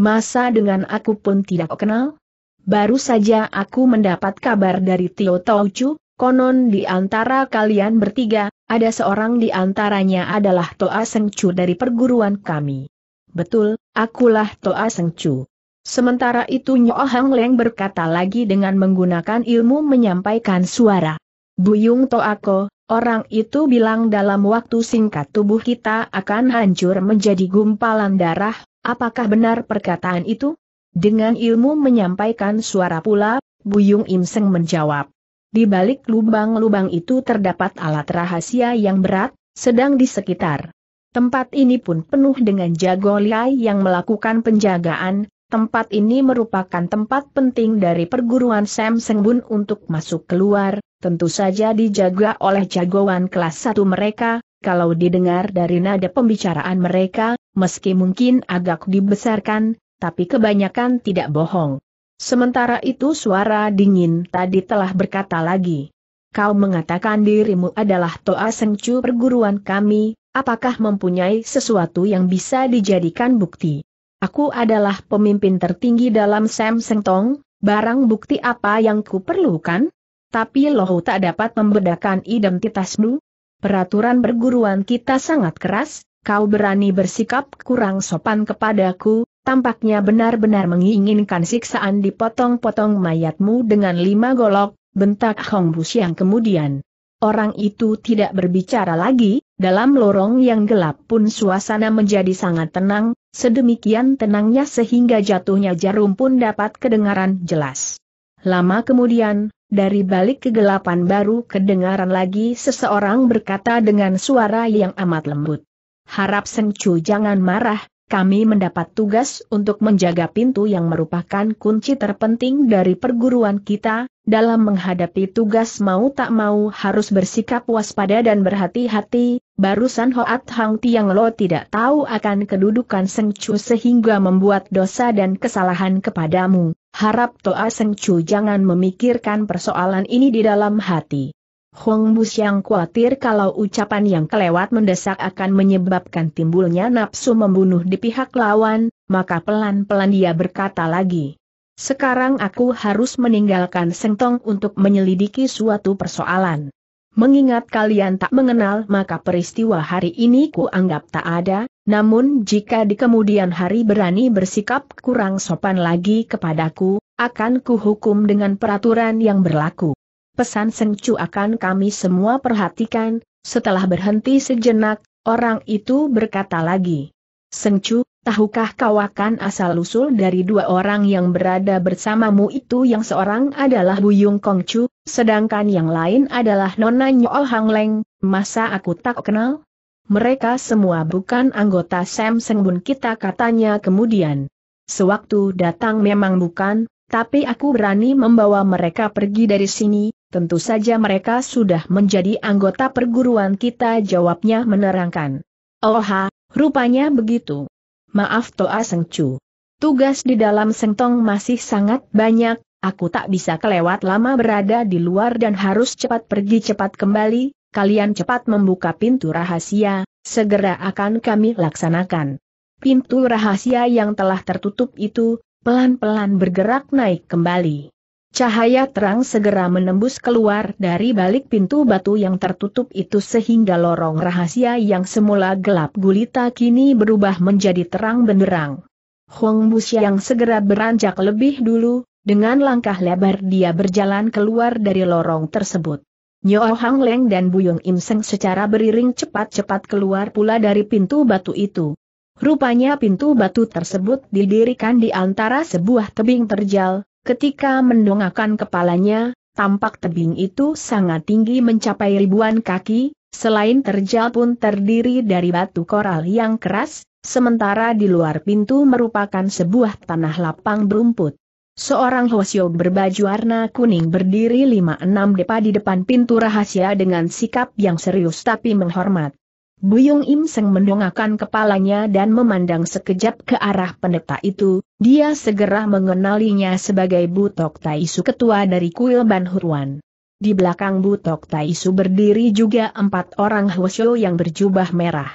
masa dengan aku pun tidak kenal? Baru saja aku mendapat kabar dari Tio Tauchu, konon di antara kalian bertiga, ada seorang di antaranya adalah Toa Sengcu dari perguruan kami. Betul, akulah Toa Sengcu. Sementara itu Nyo Hang Leng berkata lagi dengan menggunakan ilmu menyampaikan suara. Buyung Toako, orang itu bilang dalam waktu singkat tubuh kita akan hancur menjadi gumpalan darah, Apakah benar perkataan itu? Dengan ilmu menyampaikan suara pula, Buyung Im menjawab. Di balik lubang-lubang itu terdapat alat rahasia yang berat, sedang di sekitar. Tempat ini pun penuh dengan jago liai yang melakukan penjagaan, tempat ini merupakan tempat penting dari perguruan Sam Sengbun untuk masuk keluar, tentu saja dijaga oleh jagoan kelas satu mereka, kalau didengar dari nada pembicaraan mereka, meski mungkin agak dibesarkan, tapi kebanyakan tidak bohong. Sementara itu suara dingin tadi telah berkata lagi. Kau mengatakan dirimu adalah Toa Sengcu perguruan kami, apakah mempunyai sesuatu yang bisa dijadikan bukti? Aku adalah pemimpin tertinggi dalam Sam Tong. barang bukti apa yang kuperlukan? Tapi Lohu tak dapat membedakan identitasmu. Peraturan perguruan kita sangat keras, kau berani bersikap kurang sopan kepadaku, tampaknya benar-benar menginginkan siksaan dipotong-potong mayatmu dengan lima golok, bentak Hong Bus yang kemudian. Orang itu tidak berbicara lagi, dalam lorong yang gelap pun suasana menjadi sangat tenang, sedemikian tenangnya sehingga jatuhnya jarum pun dapat kedengaran jelas. Lama kemudian, dari balik kegelapan baru kedengaran lagi seseorang berkata dengan suara yang amat lembut harap Sengcu jangan marah, kami mendapat tugas untuk menjaga pintu yang merupakan kunci terpenting dari perguruan kita, dalam menghadapi tugas mau tak mau harus bersikap waspada dan berhati-hati, barusan Hoat Hang Tiang Lo tidak tahu akan kedudukan Sengcu sehingga membuat dosa dan kesalahan kepadamu, harap Toa Sengcu jangan memikirkan persoalan ini di dalam hati. Hong yang khawatir kalau ucapan yang kelewat mendesak akan menyebabkan timbulnya nafsu membunuh di pihak lawan, maka pelan-pelan dia berkata lagi. Sekarang aku harus meninggalkan Sengtong untuk menyelidiki suatu persoalan. Mengingat kalian tak mengenal maka peristiwa hari ini ku anggap tak ada, namun jika di kemudian hari berani bersikap kurang sopan lagi kepadaku, akan kuhukum dengan peraturan yang berlaku pesan Sengcu akan kami semua perhatikan, setelah berhenti sejenak, orang itu berkata lagi. Sengcu, tahukah kau akan asal-usul dari dua orang yang berada bersamamu itu yang seorang adalah Buyung Kongcu, sedangkan yang lain adalah Nona Nyoh oh Hang Leng, masa aku tak kenal? Mereka semua bukan anggota Sam Sengbun kita katanya kemudian. Sewaktu datang memang bukan, tapi aku berani membawa mereka pergi dari sini, tentu saja mereka sudah menjadi anggota perguruan kita jawabnya menerangkan. Oha, rupanya begitu. Maaf Toa Sengcu. Tugas di dalam Sengtong masih sangat banyak, aku tak bisa kelewat lama berada di luar dan harus cepat pergi cepat kembali, kalian cepat membuka pintu rahasia, segera akan kami laksanakan. Pintu rahasia yang telah tertutup itu, pelan-pelan bergerak naik kembali. Cahaya terang segera menembus keluar dari balik pintu batu yang tertutup itu sehingga lorong rahasia yang semula gelap gulita kini berubah menjadi terang benderang. Huang Bus yang segera beranjak lebih dulu, dengan langkah lebar dia berjalan keluar dari lorong tersebut. Nyo Hang Leng dan Buyung Im Seng secara beriring cepat-cepat keluar pula dari pintu batu itu. Rupanya pintu batu tersebut didirikan di antara sebuah tebing terjal, Ketika mendongakkan kepalanya, tampak tebing itu sangat tinggi mencapai ribuan kaki, selain terjal pun terdiri dari batu koral yang keras, sementara di luar pintu merupakan sebuah tanah lapang berumput. Seorang Hosyo berbaju warna kuning berdiri lima enam depa di depan pintu rahasia dengan sikap yang serius tapi menghormat. Buyung Im Seng mendongakkan kepalanya dan memandang sekejap ke arah pendeta itu, dia segera mengenalinya sebagai Butok Taisu ketua dari kuil Ban Huruan. Di belakang Butok Taisu berdiri juga empat orang Hwasyo yang berjubah merah.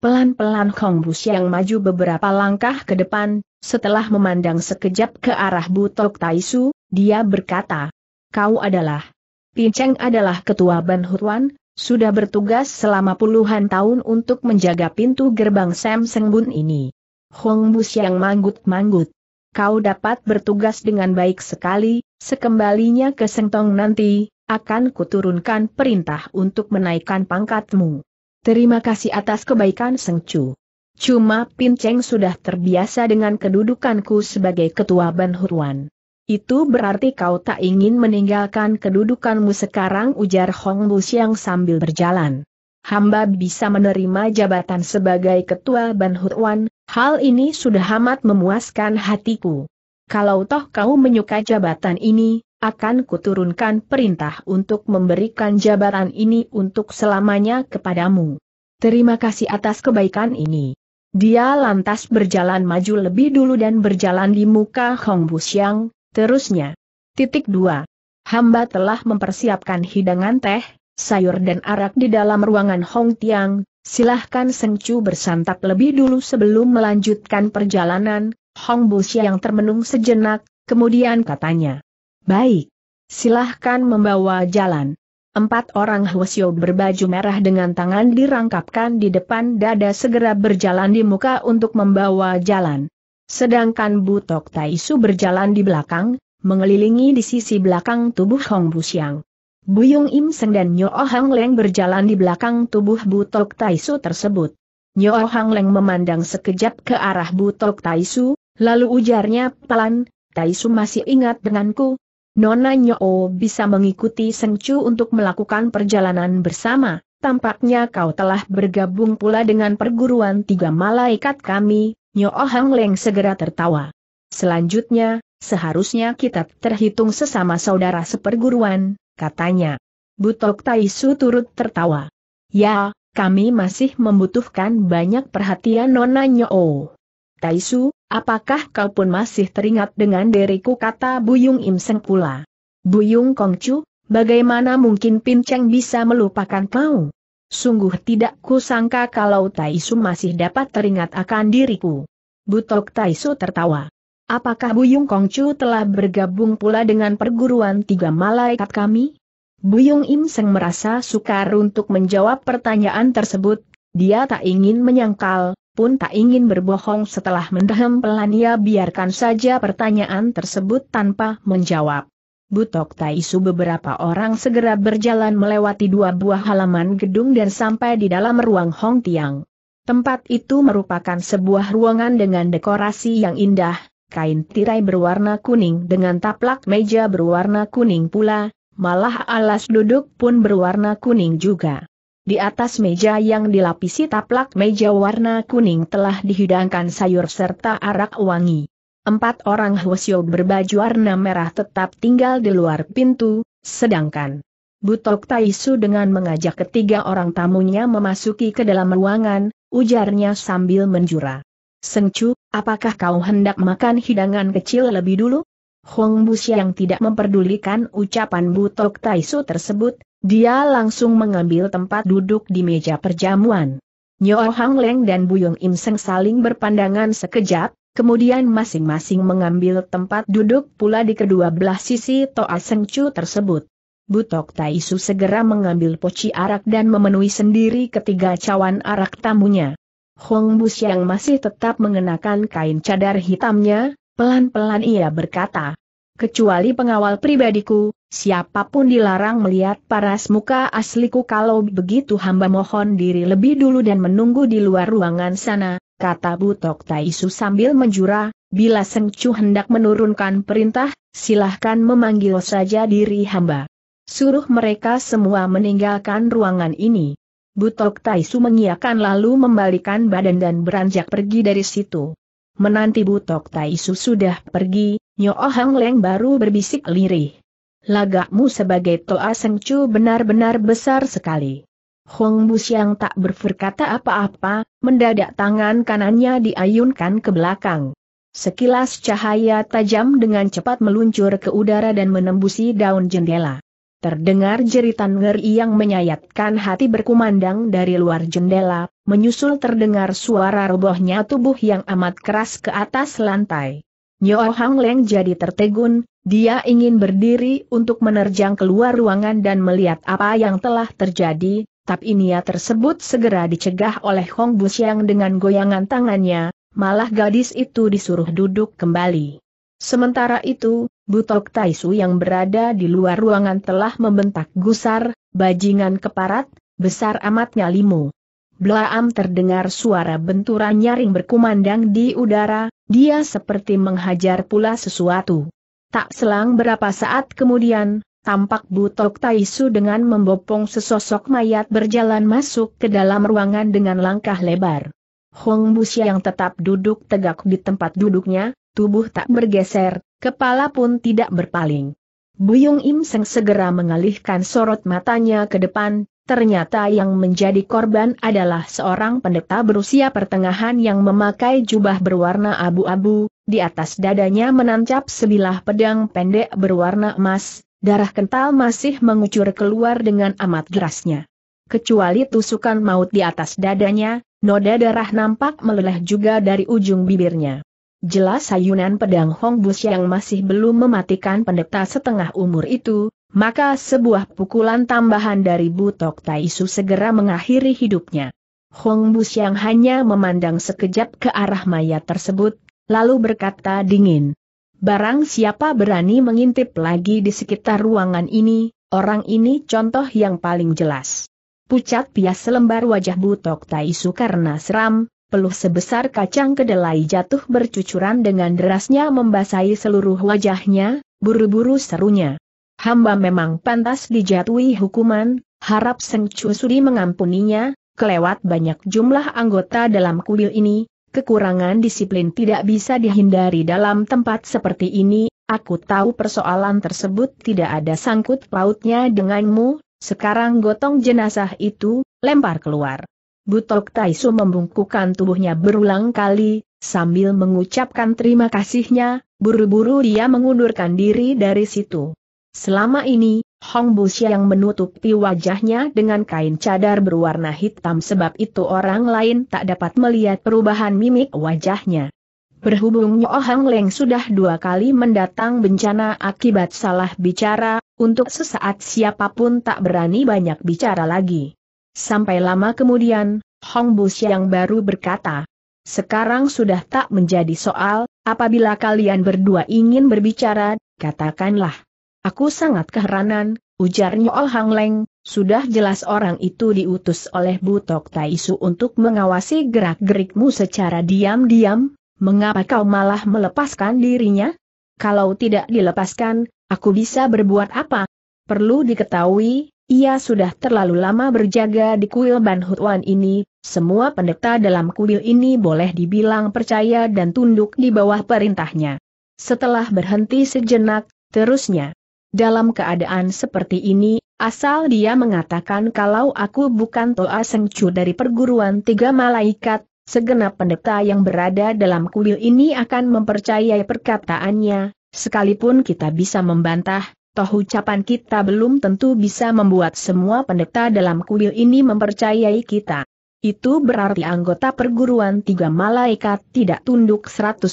Pelan-pelan Kong Bus yang maju beberapa langkah ke depan, setelah memandang sekejap ke arah Butok Taisu, dia berkata, Kau adalah. Pinceng adalah ketua Ban Huruan, sudah bertugas selama puluhan tahun untuk menjaga pintu gerbang Sam Sengbun ini. Hong Bus yang manggut-manggut. Kau dapat bertugas dengan baik sekali, sekembalinya ke Sengtong nanti, akan kuturunkan perintah untuk menaikkan pangkatmu. Terima kasih atas kebaikan Sengcu. Cuma Pin Cheng sudah terbiasa dengan kedudukanku sebagai ketua Ban Hurwan. Itu berarti kau tak ingin meninggalkan kedudukanmu sekarang ujar Hong Bu Siang sambil berjalan. Hamba bisa menerima jabatan sebagai ketua Ban Hutuan, hal ini sudah amat memuaskan hatiku. Kalau toh kau menyuka jabatan ini, akan kuturunkan perintah untuk memberikan jabatan ini untuk selamanya kepadamu. Terima kasih atas kebaikan ini. Dia lantas berjalan maju lebih dulu dan berjalan di muka Hong Siang, Terusnya. Titik 2. Hamba telah mempersiapkan hidangan teh, sayur dan arak di dalam ruangan Hong Tiang, silahkan Seng Chu bersantap lebih dulu sebelum melanjutkan perjalanan, Hong Bu yang termenung sejenak, kemudian katanya. Baik. Silahkan membawa jalan. Empat orang Hwasyo berbaju merah dengan tangan dirangkapkan di depan dada segera berjalan di muka untuk membawa jalan. Sedangkan Butok Taisu berjalan di belakang, mengelilingi di sisi belakang tubuh Hong Busiang. Buyung Im Seng dan Nyo oh Hang Leng berjalan di belakang tubuh Butok Taisu tersebut. Nyo oh Hang Leng memandang sekejap ke arah Butok Taisu, lalu ujarnya pelan, Taisu masih ingat denganku. Nona Nyo oh bisa mengikuti Seng Chu untuk melakukan perjalanan bersama, tampaknya kau telah bergabung pula dengan perguruan tiga malaikat kami, Nyohang Hang Leng segera tertawa. Selanjutnya, seharusnya kita terhitung sesama saudara seperguruan, katanya. Butok Taisu turut tertawa. Ya, kami masih membutuhkan banyak perhatian Nona Nyo. Taisu, apakah kau pun masih teringat dengan diriku kata Buyung Im Seng pula. Buyung Kongcu, bagaimana mungkin Pinceng bisa melupakan kau? Sungguh tidak kusangka kalau Taisu masih dapat teringat akan diriku. Butok Taisu tertawa. Apakah Buyung Kongcu telah bergabung pula dengan perguruan tiga malaikat kami? Buyung Im Seng merasa sukar untuk menjawab pertanyaan tersebut, dia tak ingin menyangkal, pun tak ingin berbohong setelah mendehem pelan ia biarkan saja pertanyaan tersebut tanpa menjawab. Butok Taisu beberapa orang segera berjalan melewati dua buah halaman gedung dan sampai di dalam ruang Hong Tiang. Tempat itu merupakan sebuah ruangan dengan dekorasi yang indah, kain tirai berwarna kuning dengan taplak meja berwarna kuning pula, malah alas duduk pun berwarna kuning juga. Di atas meja yang dilapisi taplak meja warna kuning telah dihidangkan sayur serta arak wangi. Empat orang Hwasyo berbaju warna merah tetap tinggal di luar pintu, sedangkan Butok Taisu dengan mengajak ketiga orang tamunya memasuki ke dalam ruangan, ujarnya sambil menjura. Sengcu, apakah kau hendak makan hidangan kecil lebih dulu? Hong Busi yang tidak memperdulikan ucapan Butok Taisu tersebut, dia langsung mengambil tempat duduk di meja perjamuan. Nyo Hang Leng dan Buyung Im Seng saling berpandangan sekejap, kemudian masing-masing mengambil tempat duduk pula di kedua belah sisi Toa Sengcu tersebut. Butok Taisu segera mengambil poci arak dan memenuhi sendiri ketiga cawan arak tamunya. Hong Bus yang masih tetap mengenakan kain cadar hitamnya, pelan-pelan ia berkata, kecuali pengawal pribadiku, siapapun dilarang melihat paras muka asliku kalau begitu hamba mohon diri lebih dulu dan menunggu di luar ruangan sana, kata Butok Taisu sambil menjura, bila Sengcu hendak menurunkan perintah, silahkan memanggil saja diri hamba. Suruh mereka semua meninggalkan ruangan ini. Butok Taisu mengiakan lalu membalikan badan dan beranjak pergi dari situ. Menanti Butok Taisu sudah pergi, Nyo Hang Leng baru berbisik lirih. Lagakmu sebagai Toa Sengcu benar-benar besar sekali. Hong Bus yang tak berperkata apa-apa, mendadak tangan kanannya diayunkan ke belakang. Sekilas cahaya tajam dengan cepat meluncur ke udara dan menembusi daun jendela. Terdengar jeritan ngeri yang menyayatkan hati berkumandang dari luar jendela, menyusul terdengar suara robohnya tubuh yang amat keras ke atas lantai. Nyo Hang Leng jadi tertegun, dia ingin berdiri untuk menerjang keluar ruangan dan melihat apa yang telah terjadi, tapi niat tersebut segera dicegah oleh Hong yang dengan goyangan tangannya, malah gadis itu disuruh duduk kembali. Sementara itu, Butok Taisu yang berada di luar ruangan telah membentak gusar, bajingan keparat, besar amatnya limu. Blaam terdengar suara benturan nyaring berkumandang di udara, dia seperti menghajar pula sesuatu. Tak selang berapa saat kemudian, tampak Butok Taisu dengan membopong sesosok mayat berjalan masuk ke dalam ruangan dengan langkah lebar. Hong Busia yang tetap duduk tegak di tempat duduknya, tubuh tak bergeser, kepala pun tidak berpaling. Buyung Im Seng segera mengalihkan sorot matanya ke depan, ternyata yang menjadi korban adalah seorang pendeta berusia pertengahan yang memakai jubah berwarna abu-abu, di atas dadanya menancap sebilah pedang pendek berwarna emas, Darah kental masih mengucur keluar dengan amat derasnya. Kecuali tusukan maut di atas dadanya, noda darah nampak meleleh juga dari ujung bibirnya. Jelas sayunan pedang Hong Bus yang masih belum mematikan pendeta setengah umur itu, maka sebuah pukulan tambahan dari Butok Taisu segera mengakhiri hidupnya. Hong Bus yang hanya memandang sekejap ke arah mayat tersebut, lalu berkata dingin, barang siapa berani mengintip lagi di sekitar ruangan ini, orang ini contoh yang paling jelas. Pucat pias selembar wajah Butok Taisu karena seram, peluh sebesar kacang kedelai jatuh bercucuran dengan derasnya membasahi seluruh wajahnya, buru-buru serunya. Hamba memang pantas dijatuhi hukuman, harap Seng Cusuri mengampuninya, kelewat banyak jumlah anggota dalam kuil ini, kekurangan disiplin tidak bisa dihindari dalam tempat seperti ini, aku tahu persoalan tersebut tidak ada sangkut pautnya denganmu, sekarang gotong jenazah itu, lempar keluar. Butok Taisu membungkukkan tubuhnya berulang kali, sambil mengucapkan terima kasihnya, buru-buru dia mengundurkan diri dari situ. Selama ini, Hong Busia yang menutupi wajahnya dengan kain cadar berwarna hitam sebab itu orang lain tak dapat melihat perubahan mimik wajahnya. Berhubung Nyo Hang Leng sudah dua kali mendatang bencana akibat salah bicara, untuk sesaat siapapun tak berani banyak bicara lagi. Sampai lama kemudian, Hong Busia yang baru berkata, sekarang sudah tak menjadi soal, apabila kalian berdua ingin berbicara, katakanlah. Aku sangat keheranan, ujarnya Nyoal Hang Leng, sudah jelas orang itu diutus oleh Butok Taisu untuk mengawasi gerak-gerikmu secara diam-diam, mengapa kau malah melepaskan dirinya? Kalau tidak dilepaskan, aku bisa berbuat apa? Perlu diketahui, ia sudah terlalu lama berjaga di kuil Ban Hutuan ini, semua pendeta dalam kuil ini boleh dibilang percaya dan tunduk di bawah perintahnya. Setelah berhenti sejenak, terusnya. Dalam keadaan seperti ini, asal dia mengatakan kalau aku bukan Toa Sengcu dari perguruan tiga malaikat, segenap pendeta yang berada dalam kuil ini akan mempercayai perkataannya, sekalipun kita bisa membantah, toh ucapan kita belum tentu bisa membuat semua pendeta dalam kuil ini mempercayai kita. Itu berarti anggota perguruan tiga malaikat tidak tunduk 100%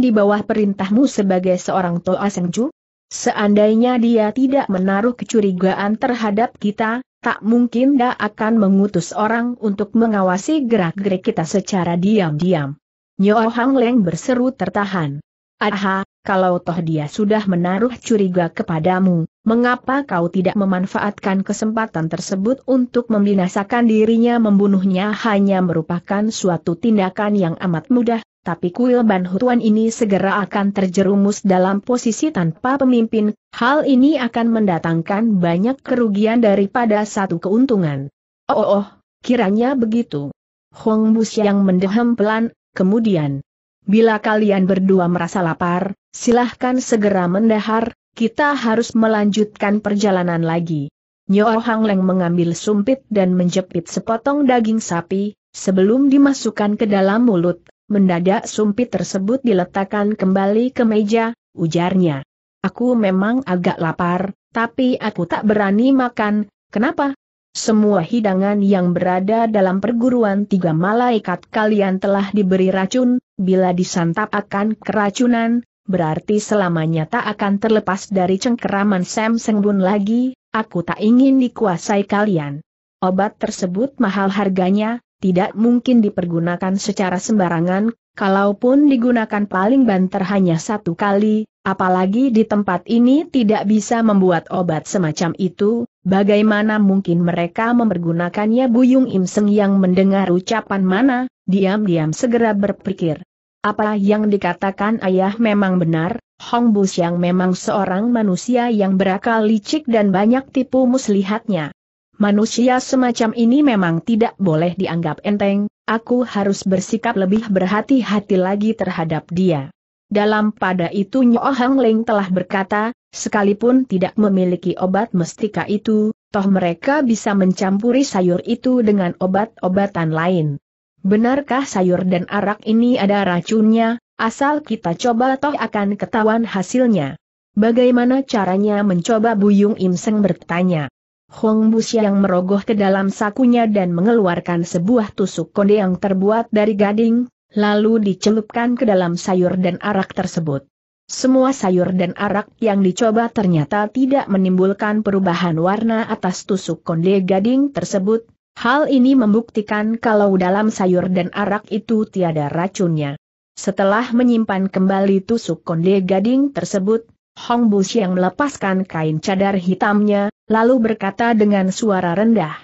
di bawah perintahmu sebagai seorang Toa Sengcu? Seandainya dia tidak menaruh kecurigaan terhadap kita, tak mungkin dia akan mengutus orang untuk mengawasi gerak-gerik kita secara diam-diam. Nyo Hang Leng berseru tertahan. Aha, kalau toh dia sudah menaruh curiga kepadamu, mengapa kau tidak memanfaatkan kesempatan tersebut untuk membinasakan dirinya membunuhnya hanya merupakan suatu tindakan yang amat mudah, tapi kuil Ban Hutuan ini segera akan terjerumus dalam posisi tanpa pemimpin, hal ini akan mendatangkan banyak kerugian daripada satu keuntungan. Oh, oh, oh kiranya begitu. Hong Bus yang mendehem pelan, kemudian. Bila kalian berdua merasa lapar, silahkan segera mendahar, kita harus melanjutkan perjalanan lagi. Nyo Hang Leng mengambil sumpit dan menjepit sepotong daging sapi, sebelum dimasukkan ke dalam mulut Mendadak sumpit tersebut diletakkan kembali ke meja, ujarnya. Aku memang agak lapar, tapi aku tak berani makan, kenapa? Semua hidangan yang berada dalam perguruan tiga malaikat kalian telah diberi racun, bila disantap akan keracunan, berarti selamanya tak akan terlepas dari cengkeraman Sam Sengbun lagi, aku tak ingin dikuasai kalian. Obat tersebut mahal harganya, tidak mungkin dipergunakan secara sembarangan, kalaupun digunakan paling banter hanya satu kali, apalagi di tempat ini tidak bisa membuat obat semacam itu, bagaimana mungkin mereka mempergunakannya Buyung Im yang mendengar ucapan mana, diam-diam segera berpikir. Apa yang dikatakan ayah memang benar, Hong Bus yang memang seorang manusia yang berakal licik dan banyak tipu muslihatnya. Manusia semacam ini memang tidak boleh dianggap enteng, aku harus bersikap lebih berhati-hati lagi terhadap dia. Dalam pada itu Nyo Hang Ling telah berkata, sekalipun tidak memiliki obat mestika itu, toh mereka bisa mencampuri sayur itu dengan obat-obatan lain. Benarkah sayur dan arak ini ada racunnya, asal kita coba toh akan ketahuan hasilnya. Bagaimana caranya mencoba Buyung Im bertanya. Hong Bush yang merogoh ke dalam sakunya dan mengeluarkan sebuah tusuk konde yang terbuat dari gading, lalu dicelupkan ke dalam sayur dan arak tersebut. Semua sayur dan arak yang dicoba ternyata tidak menimbulkan perubahan warna atas tusuk konde gading tersebut, hal ini membuktikan kalau dalam sayur dan arak itu tiada racunnya. Setelah menyimpan kembali tusuk konde gading tersebut, Hong Bus yang melepaskan kain cadar hitamnya, lalu berkata dengan suara rendah.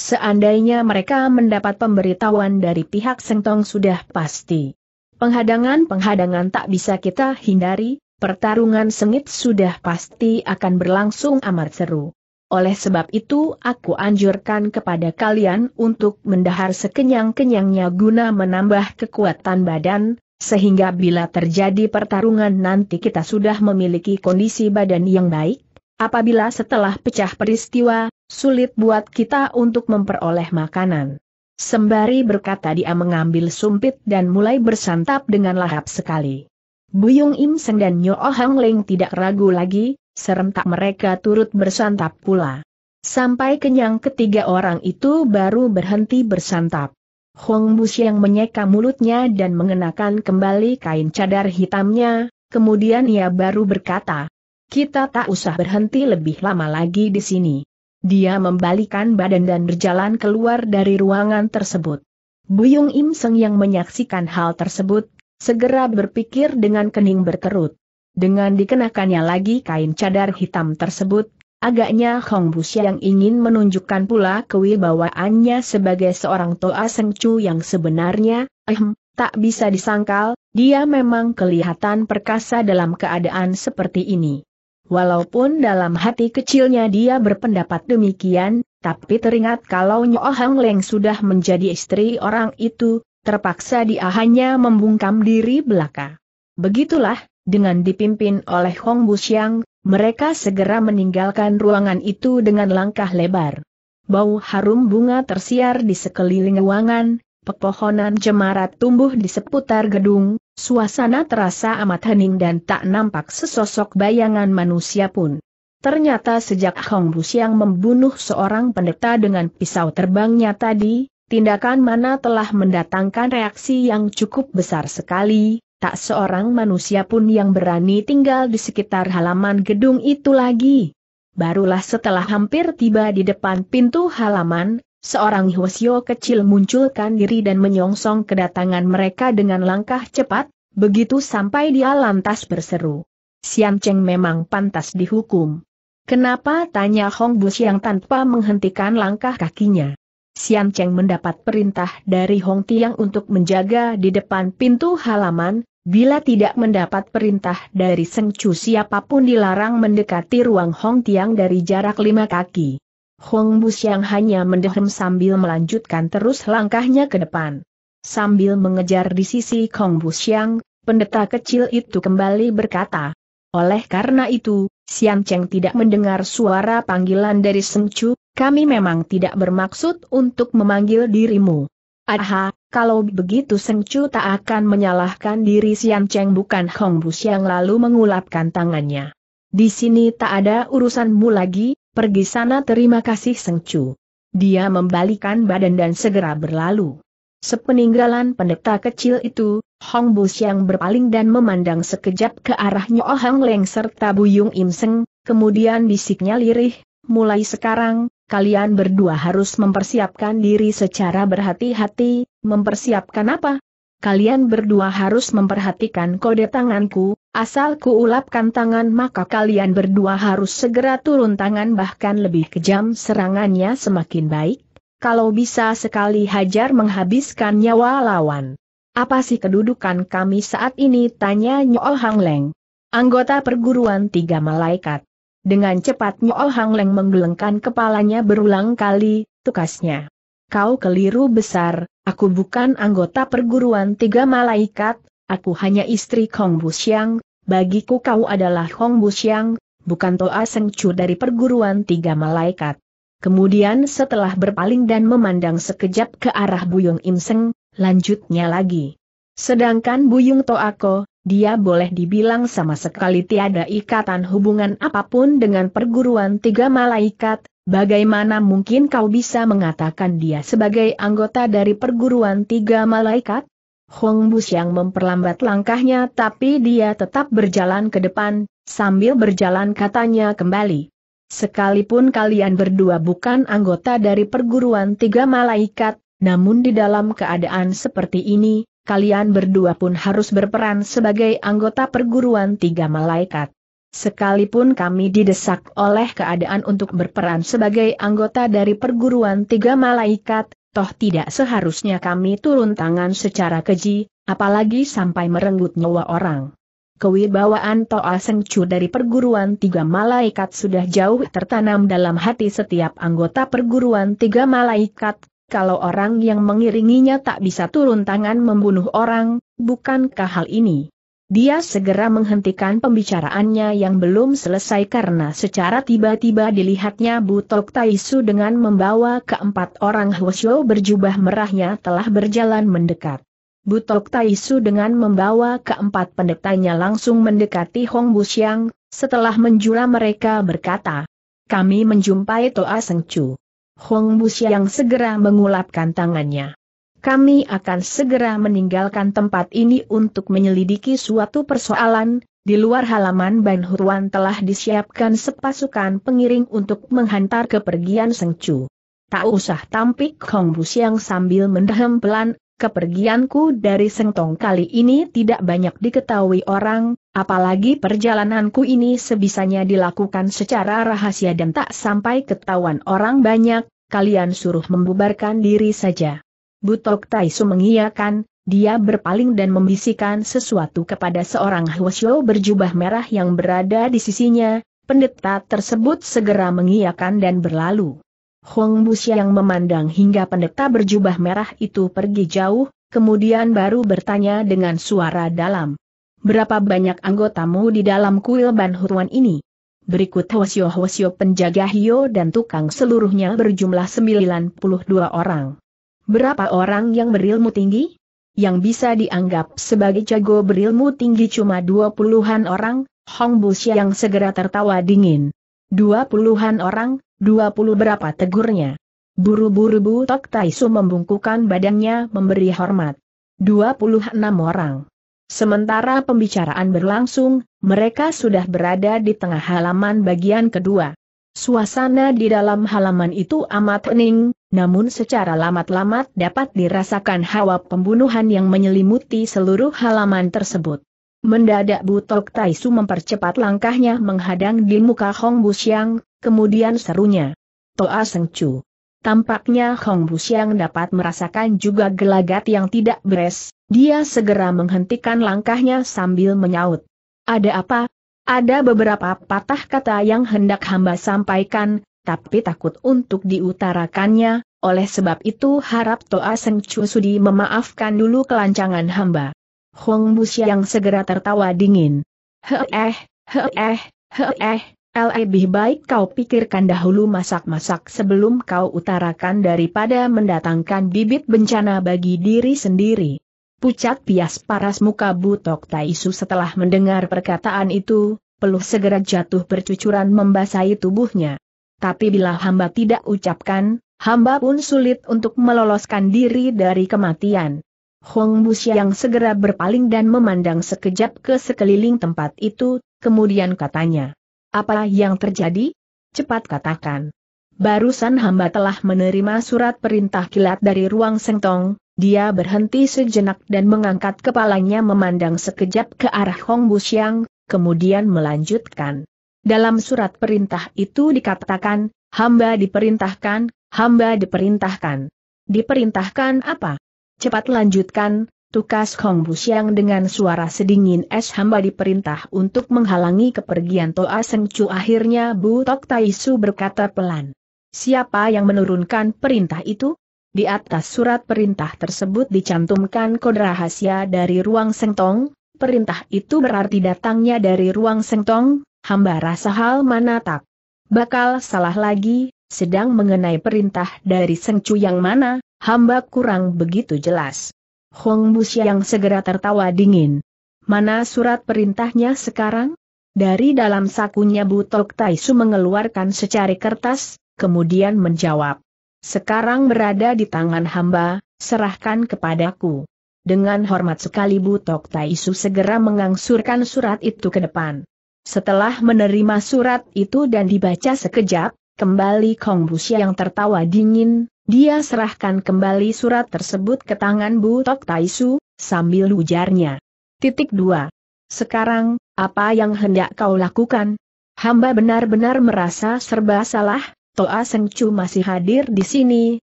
Seandainya mereka mendapat pemberitahuan dari pihak Sengtong sudah pasti. Penghadangan-penghadangan tak bisa kita hindari, pertarungan sengit sudah pasti akan berlangsung amat seru. Oleh sebab itu aku anjurkan kepada kalian untuk mendahar sekenyang-kenyangnya guna menambah kekuatan badan, sehingga bila terjadi pertarungan nanti kita sudah memiliki kondisi badan yang baik. Apabila setelah pecah peristiwa, sulit buat kita untuk memperoleh makanan. Sembari berkata dia mengambil sumpit dan mulai bersantap dengan lahap sekali. Buyung Im Seng dan Nyo oh Hang Leng tidak ragu lagi, serentak mereka turut bersantap pula. Sampai kenyang ketiga orang itu baru berhenti bersantap. Hong yang menyeka mulutnya dan mengenakan kembali kain cadar hitamnya, kemudian ia baru berkata, kita tak usah berhenti lebih lama lagi di sini. Dia membalikan badan dan berjalan keluar dari ruangan tersebut. Buyung Im Seng yang menyaksikan hal tersebut, segera berpikir dengan kening berkerut. Dengan dikenakannya lagi kain cadar hitam tersebut, Agaknya Hong Bu yang ingin menunjukkan pula kewibawaannya sebagai seorang Toa Seng Chu yang sebenarnya, ehm, tak bisa disangkal, dia memang kelihatan perkasa dalam keadaan seperti ini. Walaupun dalam hati kecilnya dia berpendapat demikian, tapi teringat kalau Nyo Hang Leng sudah menjadi istri orang itu, terpaksa dia hanya membungkam diri belaka. Begitulah, dengan dipimpin oleh Hong Xiang, mereka segera meninggalkan ruangan itu dengan langkah lebar. Bau harum bunga tersiar di sekeliling ruangan, pepohonan cemara tumbuh di seputar gedung, suasana terasa amat hening dan tak nampak sesosok bayangan manusia pun. Ternyata sejak Hong Siang membunuh seorang pendeta dengan pisau terbangnya tadi, tindakan mana telah mendatangkan reaksi yang cukup besar sekali, tak seorang manusia pun yang berani tinggal di sekitar halaman gedung itu lagi. Barulah setelah hampir tiba di depan pintu halaman, seorang Hwasyo kecil munculkan diri dan menyongsong kedatangan mereka dengan langkah cepat, begitu sampai dia lantas berseru. Siam Cheng memang pantas dihukum. Kenapa tanya Hong Bus yang tanpa menghentikan langkah kakinya? Siam Cheng mendapat perintah dari Hong Tiang untuk menjaga di depan pintu halaman, Bila tidak mendapat perintah dari Seng Chu siapapun dilarang mendekati ruang Hong Tiang dari jarak lima kaki. Hong Busyang hanya mendehem sambil melanjutkan terus langkahnya ke depan. Sambil mengejar di sisi Hong Busyang, pendeta kecil itu kembali berkata, oleh karena itu, Siang Cheng tidak mendengar suara panggilan dari Seng Chu, kami memang tidak bermaksud untuk memanggil dirimu. Aha, kalau begitu Seng Chu tak akan menyalahkan diri Sian Cheng bukan Hong Bus yang lalu mengulapkan tangannya. Di sini tak ada urusanmu lagi, pergi sana terima kasih Seng Chu. Dia membalikan badan dan segera berlalu. Sepeninggalan pendeta kecil itu, Hong Bus yang berpaling dan memandang sekejap ke arahnya Ohang Leng serta Buyung Im Seng, kemudian bisiknya lirih, mulai sekarang, kalian berdua harus mempersiapkan diri secara berhati-hati, mempersiapkan apa? Kalian berdua harus memperhatikan kode tanganku, asal ku ulapkan tangan maka kalian berdua harus segera turun tangan bahkan lebih kejam serangannya semakin baik, kalau bisa sekali hajar menghabiskan nyawa lawan. Apa sih kedudukan kami saat ini? Tanya Nyo Hang Leng. Anggota perguruan tiga malaikat. Dengan cepat Nyool Hang Leng menggelengkan kepalanya berulang kali, tukasnya. Kau keliru besar, aku bukan anggota perguruan tiga malaikat, aku hanya istri Kong Busyang, bagiku kau adalah Kong Busyang, bukan Toa Seng Sengcu dari perguruan tiga malaikat. Kemudian setelah berpaling dan memandang sekejap ke arah Buyung Seng, lanjutnya lagi. Sedangkan Buyung Toako, dia boleh dibilang sama sekali tiada ikatan hubungan apapun dengan perguruan tiga malaikat, bagaimana mungkin kau bisa mengatakan dia sebagai anggota dari perguruan tiga malaikat? Hong Bus yang memperlambat langkahnya tapi dia tetap berjalan ke depan, sambil berjalan katanya kembali. Sekalipun kalian berdua bukan anggota dari perguruan tiga malaikat, namun di dalam keadaan seperti ini, kalian berdua pun harus berperan sebagai anggota perguruan tiga malaikat. Sekalipun kami didesak oleh keadaan untuk berperan sebagai anggota dari perguruan tiga malaikat, toh tidak seharusnya kami turun tangan secara keji, apalagi sampai merenggut nyawa orang. Kewibawaan Toa Sengcu dari perguruan tiga malaikat sudah jauh tertanam dalam hati setiap anggota perguruan tiga malaikat, kalau orang yang mengiringinya tak bisa turun tangan membunuh orang, bukankah hal ini? Dia segera menghentikan pembicaraannya yang belum selesai karena secara tiba-tiba dilihatnya Butok Taisu dengan membawa keempat orang Hwasyo berjubah merahnya telah berjalan mendekat. Butok Taisu dengan membawa keempat pendetanya langsung mendekati Hong Busyang, setelah menjula mereka berkata, Kami menjumpai Toa Sengcu. Hong yang segera mengulapkan tangannya. Kami akan segera meninggalkan tempat ini untuk menyelidiki suatu persoalan, di luar halaman Ban Huruan telah disiapkan sepasukan pengiring untuk menghantar kepergian Seng Chu. Tak usah tampik Hong yang sambil mendehem pelan, kepergianku dari Sengtong kali ini tidak banyak diketahui orang, Apalagi perjalananku ini sebisanya dilakukan secara rahasia dan tak sampai ketahuan orang banyak, kalian suruh membubarkan diri saja. Butok Taisu mengiyakan, dia berpaling dan membisikkan sesuatu kepada seorang Hwasyo berjubah merah yang berada di sisinya, pendeta tersebut segera mengiyakan dan berlalu. Hong Busya yang memandang hingga pendeta berjubah merah itu pergi jauh, kemudian baru bertanya dengan suara dalam berapa banyak anggotamu di dalam kuil Ban ini? Berikut Hwasyo-Hwasyo penjaga Hio dan tukang seluruhnya berjumlah 92 orang. Berapa orang yang berilmu tinggi? Yang bisa dianggap sebagai jago berilmu tinggi cuma 20-an orang, Hong Busia yang segera tertawa dingin. 20-an orang, 20 berapa tegurnya. Buru-buru Bu Tok Taisu membungkukan badannya memberi hormat. 26 orang. Sementara pembicaraan berlangsung, mereka sudah berada di tengah halaman bagian kedua. Suasana di dalam halaman itu amat hening, namun secara lamat-lamat dapat dirasakan hawa pembunuhan yang menyelimuti seluruh halaman tersebut. Mendadak Butok Taisu mempercepat langkahnya menghadang di muka Hong Busyang, kemudian serunya. Toa Sengcu. Tampaknya Hong Busiang dapat merasakan juga gelagat yang tidak beres, dia segera menghentikan langkahnya sambil menyaut. Ada apa? Ada beberapa patah kata yang hendak hamba sampaikan, tapi takut untuk diutarakannya, oleh sebab itu harap Toa Seng Chu Sudi memaafkan dulu kelancangan hamba. Hong Busiang segera tertawa dingin. Heeh, heeh, heeh, lebih baik kau pikirkan dahulu masak-masak sebelum kau utarakan daripada mendatangkan bibit bencana bagi diri sendiri. Pucat pias paras muka Butok Taisu setelah mendengar perkataan itu, peluh segera jatuh bercucuran membasahi tubuhnya. Tapi bila hamba tidak ucapkan, hamba pun sulit untuk meloloskan diri dari kematian. Hong Busya yang segera berpaling dan memandang sekejap ke sekeliling tempat itu, kemudian katanya. Apa yang terjadi? Cepat katakan. Barusan hamba telah menerima surat perintah kilat dari ruang sengtong, dia berhenti sejenak dan mengangkat kepalanya memandang sekejap ke arah Hong Xiang, kemudian melanjutkan. Dalam surat perintah itu dikatakan, hamba diperintahkan, hamba diperintahkan. Diperintahkan apa? Cepat lanjutkan, Tukas Hong Siang dengan suara sedingin es hamba diperintah untuk menghalangi kepergian Toa Seng Chu akhirnya Bu Tok Tai Su berkata pelan. Siapa yang menurunkan perintah itu? Di atas surat perintah tersebut dicantumkan kode rahasia dari ruang sengtong, perintah itu berarti datangnya dari ruang sengtong, hamba rasa hal mana tak. Bakal salah lagi, sedang mengenai perintah dari sengcu yang mana, hamba kurang begitu jelas. Hong yang segera tertawa dingin. Mana surat perintahnya sekarang? Dari dalam sakunya Butok Taisu mengeluarkan secari kertas, kemudian menjawab. Sekarang berada di tangan hamba, serahkan kepadaku. Dengan hormat sekali Butok Taisu segera mengangsurkan surat itu ke depan. Setelah menerima surat itu dan dibaca sekejap, kembali Kong Bu yang tertawa dingin, dia serahkan kembali surat tersebut ke tangan Bu Tok Taisu, sambil ujarnya. Titik 2. Sekarang, apa yang hendak kau lakukan? Hamba benar-benar merasa serba salah, Toa Sengcu masih hadir di sini,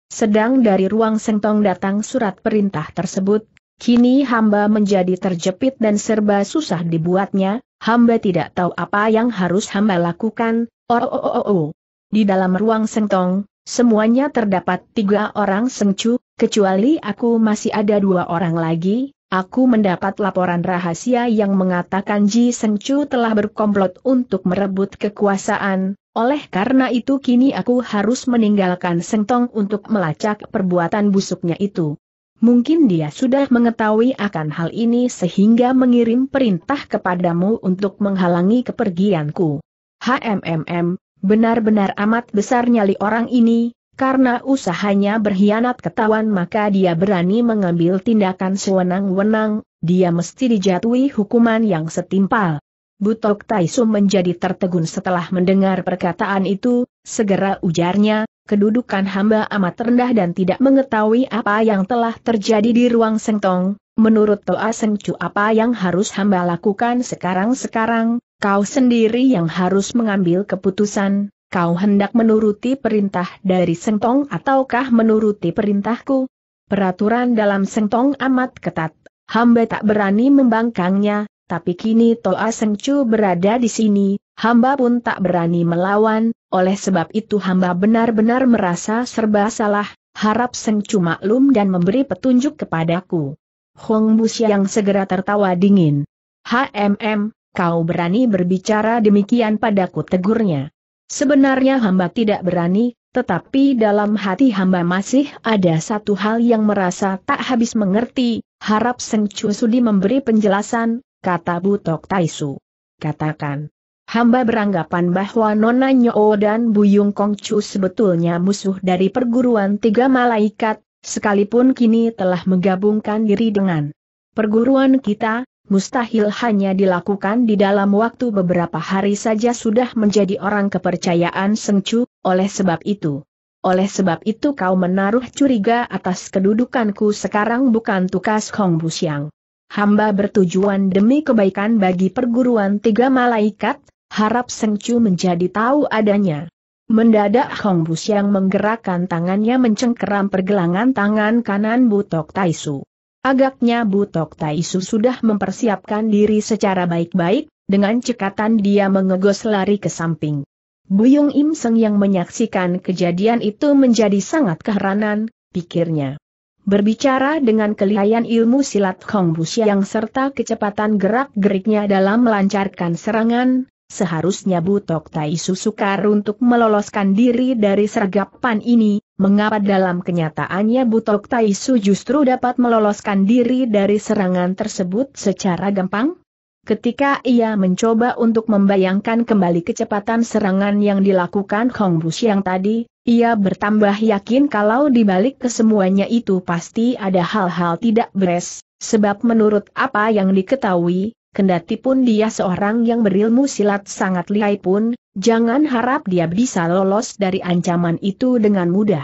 sedang dari ruang sentong datang surat perintah tersebut, Kini hamba menjadi terjepit dan serba susah dibuatnya, hamba tidak tahu apa yang harus hamba lakukan, oh oh oh oh. oh. Di dalam ruang sentong, Semuanya terdapat tiga orang sengcu, kecuali aku masih ada dua orang lagi, aku mendapat laporan rahasia yang mengatakan Ji Sengcu telah berkomplot untuk merebut kekuasaan, oleh karena itu kini aku harus meninggalkan Sengtong untuk melacak perbuatan busuknya itu. Mungkin dia sudah mengetahui akan hal ini sehingga mengirim perintah kepadamu untuk menghalangi kepergianku. HMMM, Benar-benar amat besar nyali orang ini, karena usahanya berkhianat ketahuan maka dia berani mengambil tindakan sewenang-wenang, dia mesti dijatuhi hukuman yang setimpal. Butok Taisu menjadi tertegun setelah mendengar perkataan itu, segera ujarnya, kedudukan hamba amat rendah dan tidak mengetahui apa yang telah terjadi di ruang sengtong, menurut Toa Sengcu apa yang harus hamba lakukan sekarang-sekarang, Kau sendiri yang harus mengambil keputusan, kau hendak menuruti perintah dari Sengtong ataukah menuruti perintahku? Peraturan dalam Sengtong amat ketat, hamba tak berani membangkangnya, tapi kini Toa Sengcu berada di sini, hamba pun tak berani melawan, oleh sebab itu hamba benar-benar merasa serba salah, harap Sengcu maklum dan memberi petunjuk kepadaku. Hong Bus yang segera tertawa dingin. HMM, Kau berani berbicara demikian padaku tegurnya. Sebenarnya hamba tidak berani, tetapi dalam hati hamba masih ada satu hal yang merasa tak habis mengerti, harap Seng Chu Sudi memberi penjelasan, kata Butok Taisu. Katakan. Hamba beranggapan bahwa Nona Nyo dan Buyung Chu sebetulnya musuh dari perguruan tiga malaikat, sekalipun kini telah menggabungkan diri dengan perguruan kita, mustahil hanya dilakukan di dalam waktu beberapa hari saja sudah menjadi orang kepercayaan Sengcu, oleh sebab itu. Oleh sebab itu kau menaruh curiga atas kedudukanku sekarang bukan tukas Hong Busiang. Hamba bertujuan demi kebaikan bagi perguruan tiga malaikat, harap Sengcu menjadi tahu adanya. Mendadak Hong Busiang menggerakkan tangannya mencengkeram pergelangan tangan kanan Butok Taisu. Agaknya Butok Taisu sudah mempersiapkan diri secara baik-baik, dengan cekatan dia mengegos lari ke samping. Buyung Im Seng yang menyaksikan kejadian itu menjadi sangat keheranan, pikirnya. Berbicara dengan kelihayan ilmu silat Hong yang serta kecepatan gerak-geriknya dalam melancarkan serangan, seharusnya Butok Taisu sukar untuk meloloskan diri dari sergapan ini, mengapa dalam kenyataannya Butok Taisu justru dapat meloloskan diri dari serangan tersebut secara gampang? Ketika ia mencoba untuk membayangkan kembali kecepatan serangan yang dilakukan Hong Bus yang tadi, ia bertambah yakin kalau di balik kesemuanya itu pasti ada hal-hal tidak beres, sebab menurut apa yang diketahui, Kendati pun dia seorang yang berilmu silat sangat lihai pun, jangan harap dia bisa lolos dari ancaman itu dengan mudah.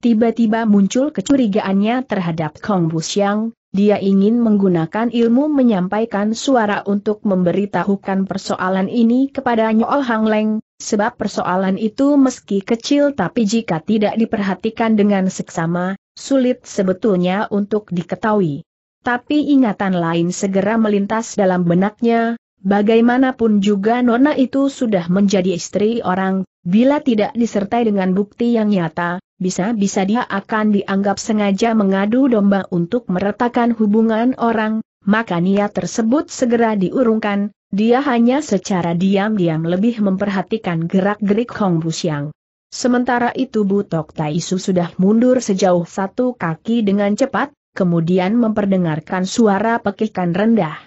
Tiba-tiba muncul kecurigaannya terhadap Kong Busyang, dia ingin menggunakan ilmu menyampaikan suara untuk memberitahukan persoalan ini kepada Nyool Hang Leng, sebab persoalan itu meski kecil tapi jika tidak diperhatikan dengan seksama, sulit sebetulnya untuk diketahui. Tapi ingatan lain segera melintas dalam benaknya, bagaimanapun juga Nona itu sudah menjadi istri orang, bila tidak disertai dengan bukti yang nyata, bisa-bisa dia akan dianggap sengaja mengadu domba untuk meretakan hubungan orang, maka niat tersebut segera diurungkan, dia hanya secara diam-diam lebih memperhatikan gerak-gerik Hong Busiang. Sementara itu Butok Taisu sudah mundur sejauh satu kaki dengan cepat, kemudian memperdengarkan suara pekikan rendah.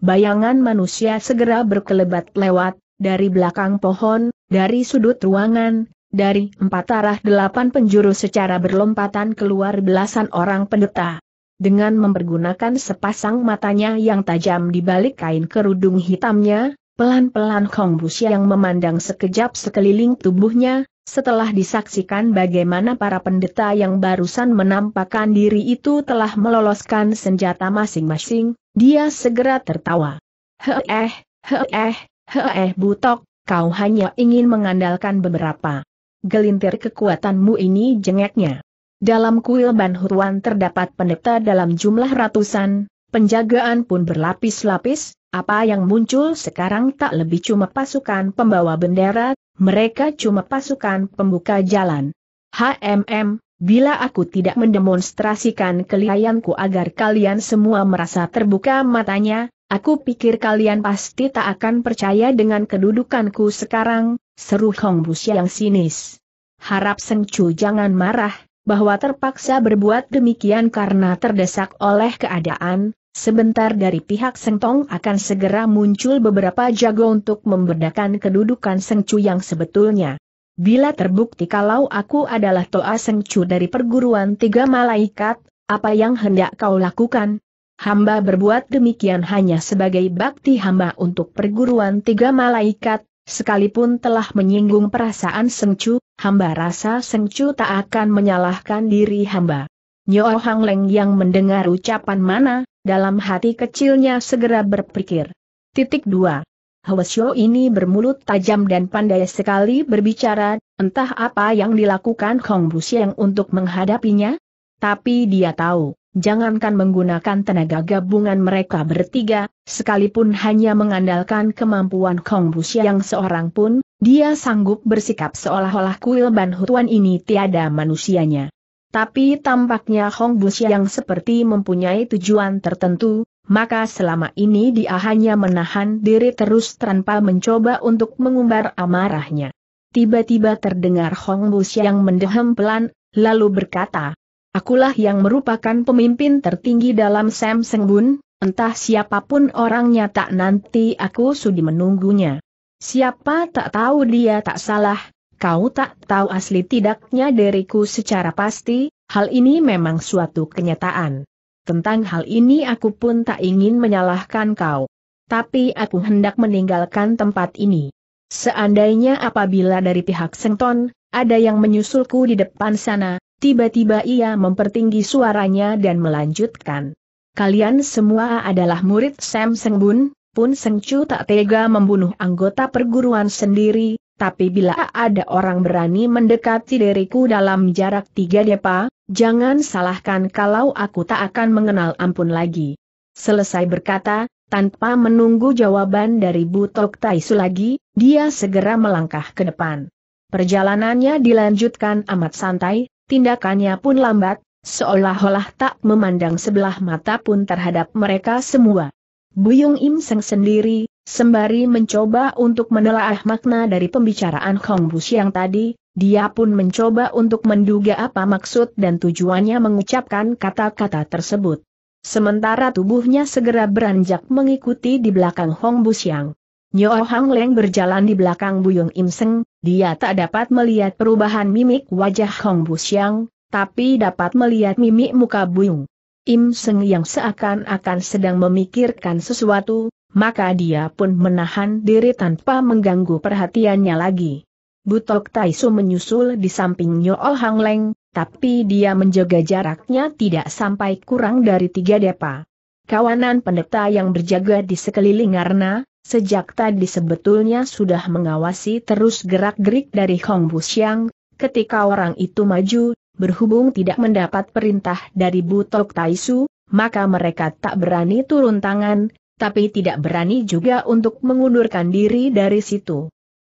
Bayangan manusia segera berkelebat lewat, dari belakang pohon, dari sudut ruangan, dari empat arah delapan penjuru secara berlompatan keluar belasan orang pendeta. Dengan mempergunakan sepasang matanya yang tajam di balik kain kerudung hitamnya, pelan-pelan Kong Busia yang memandang sekejap sekeliling tubuhnya, setelah disaksikan bagaimana para pendeta yang barusan menampakkan diri itu telah meloloskan senjata masing-masing, dia segera tertawa. Heeh, heeh, heeh butok, kau hanya ingin mengandalkan beberapa. Gelintir kekuatanmu ini jengeknya. Dalam kuil Ban terdapat pendeta dalam jumlah ratusan, Penjagaan pun berlapis-lapis, apa yang muncul sekarang tak lebih cuma pasukan pembawa bendera, mereka cuma pasukan pembuka jalan. HMM, bila aku tidak mendemonstrasikan kelihayanku agar kalian semua merasa terbuka matanya, aku pikir kalian pasti tak akan percaya dengan kedudukanku sekarang, seru Hong Bus yang sinis. Harap Sengcu jangan marah, bahwa terpaksa berbuat demikian karena terdesak oleh keadaan, Sebentar dari pihak Seng Tong akan segera muncul beberapa jago untuk membedakan kedudukan Seng Chu yang sebetulnya. Bila terbukti kalau aku adalah Toa Seng Chu dari perguruan tiga malaikat, apa yang hendak kau lakukan? Hamba berbuat demikian hanya sebagai bakti hamba untuk perguruan tiga malaikat, sekalipun telah menyinggung perasaan Seng Chu, hamba rasa Seng Chu tak akan menyalahkan diri hamba. Nyo Hang Leng yang mendengar ucapan mana, dalam hati kecilnya segera berpikir. Titik 2. Hwasyo ini bermulut tajam dan pandai sekali berbicara, entah apa yang dilakukan Hong Busiang untuk menghadapinya, tapi dia tahu, jangankan menggunakan tenaga gabungan mereka bertiga, sekalipun hanya mengandalkan kemampuan Hong yang seorang pun, dia sanggup bersikap seolah-olah kuil Ban Hutuan ini tiada manusianya. Tapi tampaknya Hong Bus yang seperti mempunyai tujuan tertentu, maka selama ini dia hanya menahan diri terus tanpa mencoba untuk mengumbar amarahnya. Tiba-tiba terdengar Hong Bus yang mendehem pelan, lalu berkata, Akulah yang merupakan pemimpin tertinggi dalam Sam Seng Bun, entah siapapun orangnya tak nanti aku sudi menunggunya. Siapa tak tahu dia tak salah, kau tak tahu asli tidaknya diriku secara pasti, hal ini memang suatu kenyataan. Tentang hal ini aku pun tak ingin menyalahkan kau. Tapi aku hendak meninggalkan tempat ini. Seandainya apabila dari pihak Sengton, ada yang menyusulku di depan sana, tiba-tiba ia mempertinggi suaranya dan melanjutkan. Kalian semua adalah murid Sam Sengbun, Pun Sengcu tak tega membunuh anggota perguruan sendiri, tapi bila ada orang berani mendekati diriku dalam jarak tiga depa, jangan salahkan kalau aku tak akan mengenal ampun lagi. Selesai berkata, tanpa menunggu jawaban dari Butok Taisu lagi, dia segera melangkah ke depan. Perjalanannya dilanjutkan amat santai, tindakannya pun lambat, seolah-olah tak memandang sebelah mata pun terhadap mereka semua. Buyung Im Seng sendiri, Sembari mencoba untuk menelaah makna dari pembicaraan Hong Bus yang tadi, dia pun mencoba untuk menduga apa maksud dan tujuannya mengucapkan kata-kata tersebut. Sementara tubuhnya segera beranjak mengikuti di belakang Hong Busyang. Nyo Hang Leng berjalan di belakang Buyung Im Seng, dia tak dapat melihat perubahan mimik wajah Hong Busyang, tapi dapat melihat mimik muka Buyung Im Seng yang seakan-akan sedang memikirkan sesuatu, maka dia pun menahan diri tanpa mengganggu perhatiannya lagi. Butok Taisu menyusul di samping Nyool oh Hang Leng, tapi dia menjaga jaraknya tidak sampai kurang dari tiga depa. Kawanan pendeta yang berjaga di sekeliling Arna, sejak tadi sebetulnya sudah mengawasi terus gerak-gerik dari Hong Xiang, ketika orang itu maju, berhubung tidak mendapat perintah dari Butok Taisu, maka mereka tak berani turun tangan, tapi tidak berani juga untuk mengundurkan diri dari situ.